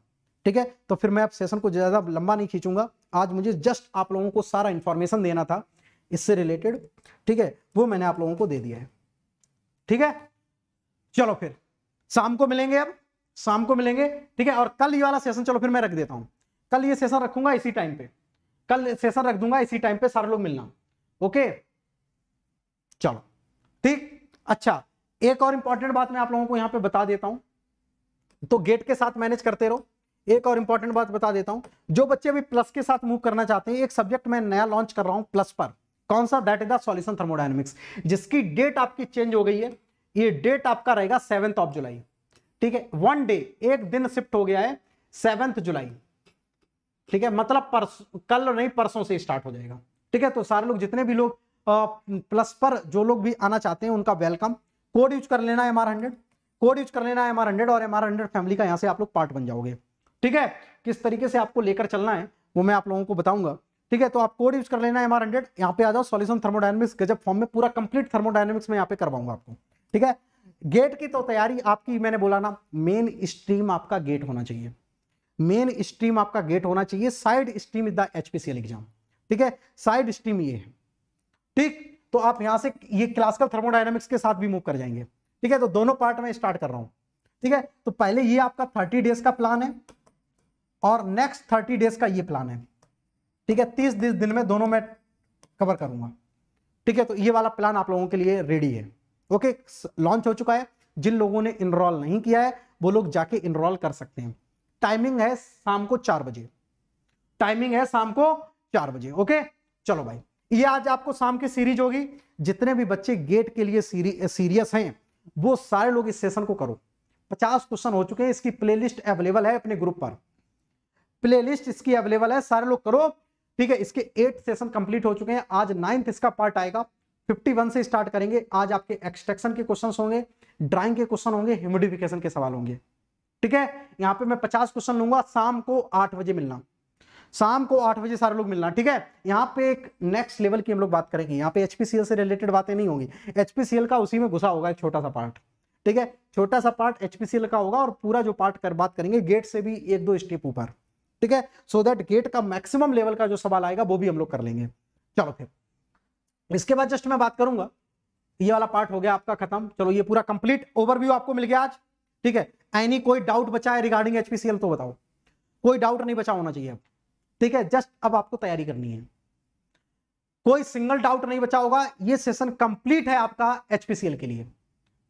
ठीक है तो फिर मैं अब सेशन को ज़्यादा लंबा नहीं खींचूंगा आज मुझे जस्ट आप लोगों को सारा इंफॉर्मेशन देना था इससे रिलेटेड ठीक है वो मैंने आप लोगों को दे दिया है ठीक है चलो फिर शाम को मिलेंगे अब शाम को मिलेंगे ठीक है और कल ये वाला सेशन चलो फिर मैं रख देता हूँ कल ये सेशन रखूंगा इसी टाइम पे कल सेशन रख दूंगा इसी टाइम पे सारे लोग मिलना ओके चलो ठीक अच्छा एक और इंपॉर्टेंट बात मैं आप लोगों को यहां पे बता देता हूं तो गेट के साथ मैनेज करते रहो एक और इंपॉर्टेंट बात बता देता हूं जो बच्चे अभी प्लस के साथ मूव करना चाहते हैं एक सब्जेक्ट मैं नया लॉन्च कर रहा हूं प्लस पर कौन सा that is the solution thermodynamics जिसकी डेट आपकी चेंज हो गई है ये डेट आपका रहेगा सेवेंथ ऑफ जुलाई ठीक है वन डे एक दिन शिफ्ट हो गया है सेवेंथ जुलाई ठीक है मतलब परस, कल नहीं परसों से स्टार्ट हो जाएगा ठीक है तो सारे लोग जितने भी लोग प्लस पर जो लोग भी आना चाहते हैं उनका वेलकम कोड यूज कर लेना M R hundred code use कर लेना एम आर हंड्रेड और एम आर हंड्रेड फैमिली का यहाँ से आप लोग पार्ट बन जाओगे ठीक है किस तरीके से आपको लेकर चलना है वो मैं आप लोगों को बताऊंगा ठीक है तो आप कोड यूज कर लेना है आर हंड्रेड यहाँ पे आ जाओ सोल्यूशन थर्मोडाइनमिक्स गजब फॉर्म में पूरा कंप्लीट थर्मोडाइनमिक्स में यहाँ पे करवाऊंगा आपको ठीक है गेट की तो तैयारी आपकी मैंने बोला ना मेन स्ट्रीम आपका गेट होना चाहिए मेन स्ट्रीम आपका गेट होना चाहिए side stream is the HPCL exam ठीक है साइड स्ट्रीम ये है ठीक तो आप यहां से ये क्लासिकल थर्मोडाइनमिक्स के साथ भी मूव कर जाएंगे ठीक है तो दोनों पार्ट में स्टार्ट कर रहा हूं ठीक है तो पहले ये आपका थर्टी डेज का प्लान है और नेक्स्ट थर्टी डेज का ये प्लान है ठीक है तीस दिन में दोनों में कवर करूंगा ठीक है तो ये वाला प्लान आप लोगों के लिए रेडी है ओके लॉन्च हो चुका है जिन लोगों ने इनरोल नहीं किया है वो लोग जाके इनरोल कर सकते हैं टाइमिंग है शाम को चार बजे टाइमिंग है शाम को चार बजे ओके चलो भाई ये आज आपको शाम की सीरीज होगी जितने भी बच्चे गेट के लिए सीरी, सीरियस हैं वो सारे लोग इस सेशन को करो पचास क्वेश्चन हो चुके हैं इसकी प्लेलिस्ट अवेलेबल है अपने ग्रुप पर प्लेलिस्ट इसकी अवेलेबल है सारे लोग करो ठीक है इसके एट सेशन कंप्लीट हो चुके हैं आज नाइन्थ इसका पार्ट आएगा 51 से स्टार्ट करेंगे आज आपके एक्सट्रैक्शन के क्वेश्चंस होंगे ड्राइंग के क्वेश्चन होंगे ह्यूमिडिफिकेशन के सवाल होंगे ठीक है यहाँ पे मैं 50 क्वेश्चन लूंगा शाम को 8 बजे मिलना शाम को आठ बजे सारे लोग मिलना ठीक है यहाँ पे एक नेक्स्ट लेवल की हम लोग बात करेंगे यहाँ पे एचपीसीएल से रिलेटेड बातें नहीं होंगी एचपीसीएल का उसी में घुसा होगा एक छोटा सा पार्ट ठीक है छोटा सा पार्ट एचपीसीएल का होगा और पूरा जो पार्ट कर बात करेंगे गेट से भी एक दो स्टेप ऊपर ठीक है सो दैट गेट का मैक्सिमम लेवल का जो सवाल आएगा वो भी हम लोग कर लेंगे चलो फिर इसके बाद जस्ट मैं बात करूंगा ये वाला पार्ट हो गया आपका खत्म चलो ये पूरा कंप्लीट ओवरव्यू आपको मिल गया आज ठीक है एनी कोई डाउट बचा है रिगार्डिंग एचपीसीएल तो बताओ कोई डाउट नहीं बचा होना चाहिए अब ठीक है जस्ट अब आपको तैयारी करनी है कोई सिंगल डाउट नहीं बचा होगा ये सेशन कंप्लीट है आपका एचपीसीएल के लिए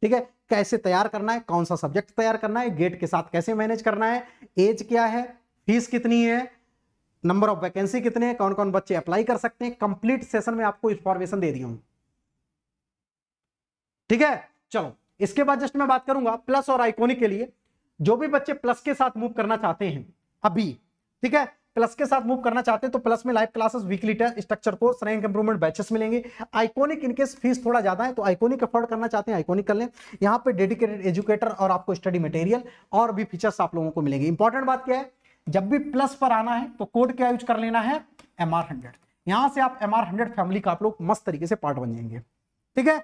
ठीक है कैसे तैयार करना है कौन सा सब्जेक्ट तैयार करना है गेट के साथ कैसे मैनेज करना है एज क्या है फीस कितनी है नंबर ऑफ वैकेंसी कितने हैं कौन कौन बच्चे अप्लाई कर सकते हैं कंप्लीट सेशन में आपको इंफॉर्मेशन दे दी हूं ठीक है चलो इसके बाद जस्ट मैं बात करूंगा प्लस और आइकोनिक के लिए जो भी बच्चे प्लस के साथ मूव करना चाहते हैं अभी ठीक है प्लस के साथ मूव करना चाहते हैं तो प्लस में live classes weekly test structure course rank improvement batches मिलेंगे आइकोनिक इनकेस फीस थोड़ा ज्यादा है तो आइकोनिक अफोर्ड करना चाहते हैं आइकोनिक कर लें यहाँ पे डेडिकेटेड एजुकेटर और आपको स्टडी मटेरियल और भी फीचर्स आप लोगों को मिलेंगे इंपॉर्टेंट बात क्या है जब भी प्लस पर आना है तो कोड क्या यूज कर लेना है एम आर हंड्रेड यहां से आप एम आर हंड्रेड फैमिली का आप लोग मस्त तरीके से पार्ट बन जाएंगे ठीक है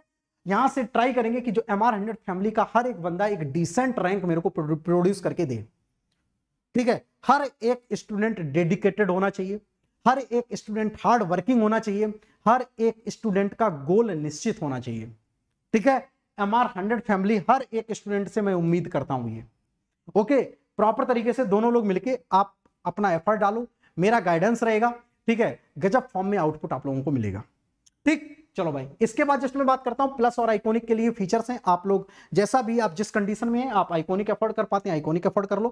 यहां से ट्राई करेंगे कि जो एम आर हंड्रेड फैमिली का हर एक बंदा एक डिसेंट रैंक मेरे को प्रोड्यूस करके दे ठीक है हर एक स्टूडेंट डेडिकेटेड होना चाहिए हर एक स्टूडेंट हार्ड वर्किंग होना चाहिए हर एक स्टूडेंट का गोल निश्चित होना चाहिए ठीक है एम आर हंड्रेड फैमिली हर एक स्टूडेंट से मैं उम्मीद करता हूं ये ओके प्रॉपर तरीके से दोनों लोग मिलके आप अपना एफर्ट डालो मेरा गाइडेंस रहेगा ठीक है गजब फॉर्म में आउटपुट आप लोगों को मिलेगा ठीक चलो भाई इसके बाद जस्ट मैं बात करता हूँ प्लस और आइकोनिक के लिए फीचर्स हैं आप लोग जैसा भी आप जिस कंडीशन में हैं आप आइकोनिक अफोर्ड कर पाते हैं आइकोनिक अफोर्ड कर लो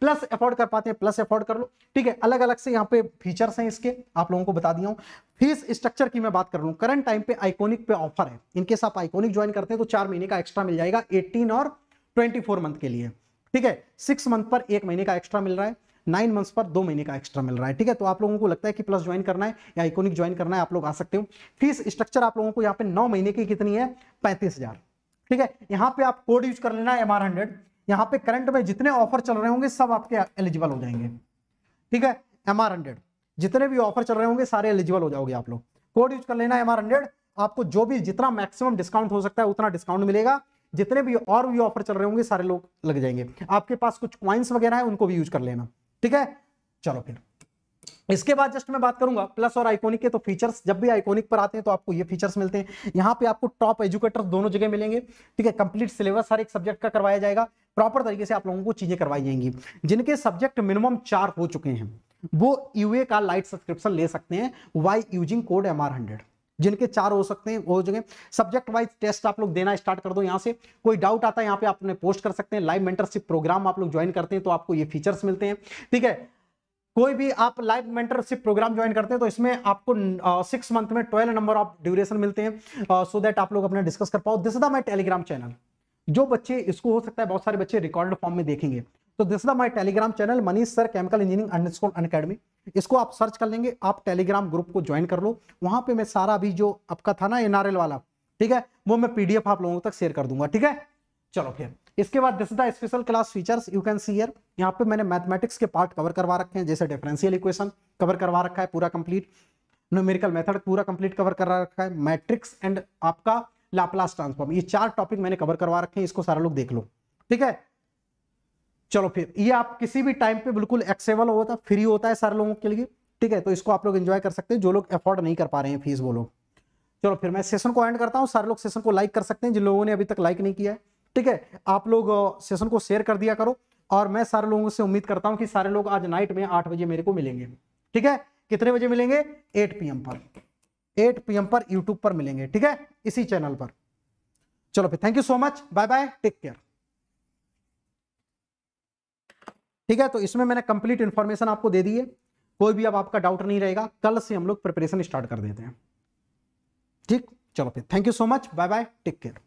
प्लस अफोर्ड कर पाते हैं प्लस अफोर्ड कर लो ठीक है अलग अलग से यहाँ पे फीचर्स हैं इसके आप लोगों को बता दिया हूँ फीस स्ट्रक्चर की मैं बात कर लूँ करंट टाइम पे आइकोनिक पे ऑफर है इनकेस आप आइकोनिक ज्वाइन करते हैं तो चार महीने का एक्स्ट्रा मिल जाएगा एट्टीन और ट्वेंटी मंथ के लिए ठीक है सिक्स मंथ पर एक महीने का एक्स्ट्रा मिल रहा है नाइन मंथ्स पर दो महीने का एक्स्ट्रा मिल रहा है ठीक है तो आप लोगों को लगता है कि प्लस ज्वाइन करना है या इकोनिक ज्वाइन करना है आप लोग आ सकते हो फीस स्ट्रक्चर आप लोगों को यहाँ पे नौ महीने की कितनी है पैंतीस ठीक है यहाँ पे आप कोड यूज कर लेना एम आर हंड्रेड यहाँ पे करंट में जितने ऑफर चल रहे होंगे सब आपके एलिजिबल हो जाएंगे ठीक है एम आर हंड्रेड जितने भी ऑफर चल रहे होंगे सारे एलिजिबल हो जाओगे आप लोग कोड यूज कर लेना एम आर हंड्रेड आपको जो भी जितना मैक्सिमम डिस्काउंट हो सकता है उतना डिस्काउंट मिलेगा जितने भी और भी ऑफर चल रहे होंगे सारे लोग लग जाएंगे आपके पास कुछ क्वाइंस वगैरह है उनको भी यूज कर लेना ठीक है चलो फिर इसके बाद जस्ट मैं बात करूंगा प्लस और आइकोनिक के तो फीचर्स जब भी आइकोनिक पर आते हैं तो आपको ये फीचर्स मिलते हैं यहाँ पे आपको टॉप एजुकेटर दोनों जगह मिलेंगे ठीक है कंप्लीट सिलेबस हर एक सब्जेक्ट का करवाया जाएगा प्रॉपर तरीके से आप लोगों को चीजें करवाई जाएंगी जिनके सब्जेक्ट मिनिमम चार हो चुके हैं वो यूए का लाइट सब्सक्रिप्शन ले सकते हैं by using code M R hundred जिनके चार हो सकते हैं वो हो जाए सब्जेक्ट वाइज टेस्ट आप लोग देना स्टार्ट कर दो यहाँ से कोई डाउट आता है यहाँ पे आप अपने पोस्ट कर सकते हैं लाइव मेंटरशिप प्रोग्राम आप लोग ज्वाइन करते हैं तो आपको ये फीचर्स मिलते हैं ठीक है कोई भी आप लाइव मेंटरशिप प्रोग्राम ज्वाइन करते हैं तो इसमें आपको सिक्स मंथ में ट्वेल्व नंबर ऑफ ड्यूरेशन मिलते हैं सो देट दैट आप लोग अपना डिस्कस कर पाओ this is my Telegram channel जो बच्चे इसको हो सकता है बहुत सारे बच्चे रिकॉर्डेड फॉर्म में देखेंगे तो this is my Telegram channel Manish sir chemical engineering underscore academy इसको आप सर्च कर लेंगे आप टेलीग्राम ग्रुप को ज्वाइन कर लो वहां पे मैं सारा अभी जो आपका था ना एनआरएल वाला ठीक है वो मैं पीडीएफ आप लोगों तक शेयर कर दूंगा ठीक है चलो फिर इसके बाद this the special class features you can see here यहाँ पे मैंने मैथमेटिक्स के पार्ट कवर करवा रखे हैं जैसे डिफरेंशियल इक्वेशन कवर करवा रखा है पूरा कंप्लीट न्यूमेरिकल मेथड पूरा कंप्लीट कवर करा रखा है मैट्रिक्स एंड आपका लाप्लास ट्रांसफॉर्म ये चार टॉपिक मैंने कवर करवा रखे हैं इसको सारा लोग देख लो ठीक है चलो फिर ये आप किसी भी टाइम पे बिल्कुल एक्सेबल होता है फ्री होता है सारे लोगों के लिए ठीक है तो इसको आप लोग एंजॉय कर सकते हैं जो लोग अफोर्ड नहीं कर पा रहे हैं फीस वो लोग चलो फिर मैं सेशन को एंड करता हूँ सारे लोग सेशन को लाइक कर सकते हैं जिन लोगों ने अभी तक लाइक नहीं किया है ठीक है आप लोग सेशन को शेयर कर दिया करो और मैं सारे लोगों से उम्मीद करता हूँ कि सारे लोग आज नाइट में आठ बजे मेरे को मिलेंगे ठीक है कितने बजे मिलेंगे एट पी पर एट पी पर यूट्यूब पर मिलेंगे ठीक है इसी चैनल पर चलो फिर thank you so much bye bye take care ठीक है तो इसमें मैंने कंप्लीट इन्फॉर्मेशन आपको दे दी है कोई भी अब आपका डाउट नहीं रहेगा कल से हम लोग प्रिपरेशन स्टार्ट कर देते हैं ठीक चलो फिर thank you so much bye bye take care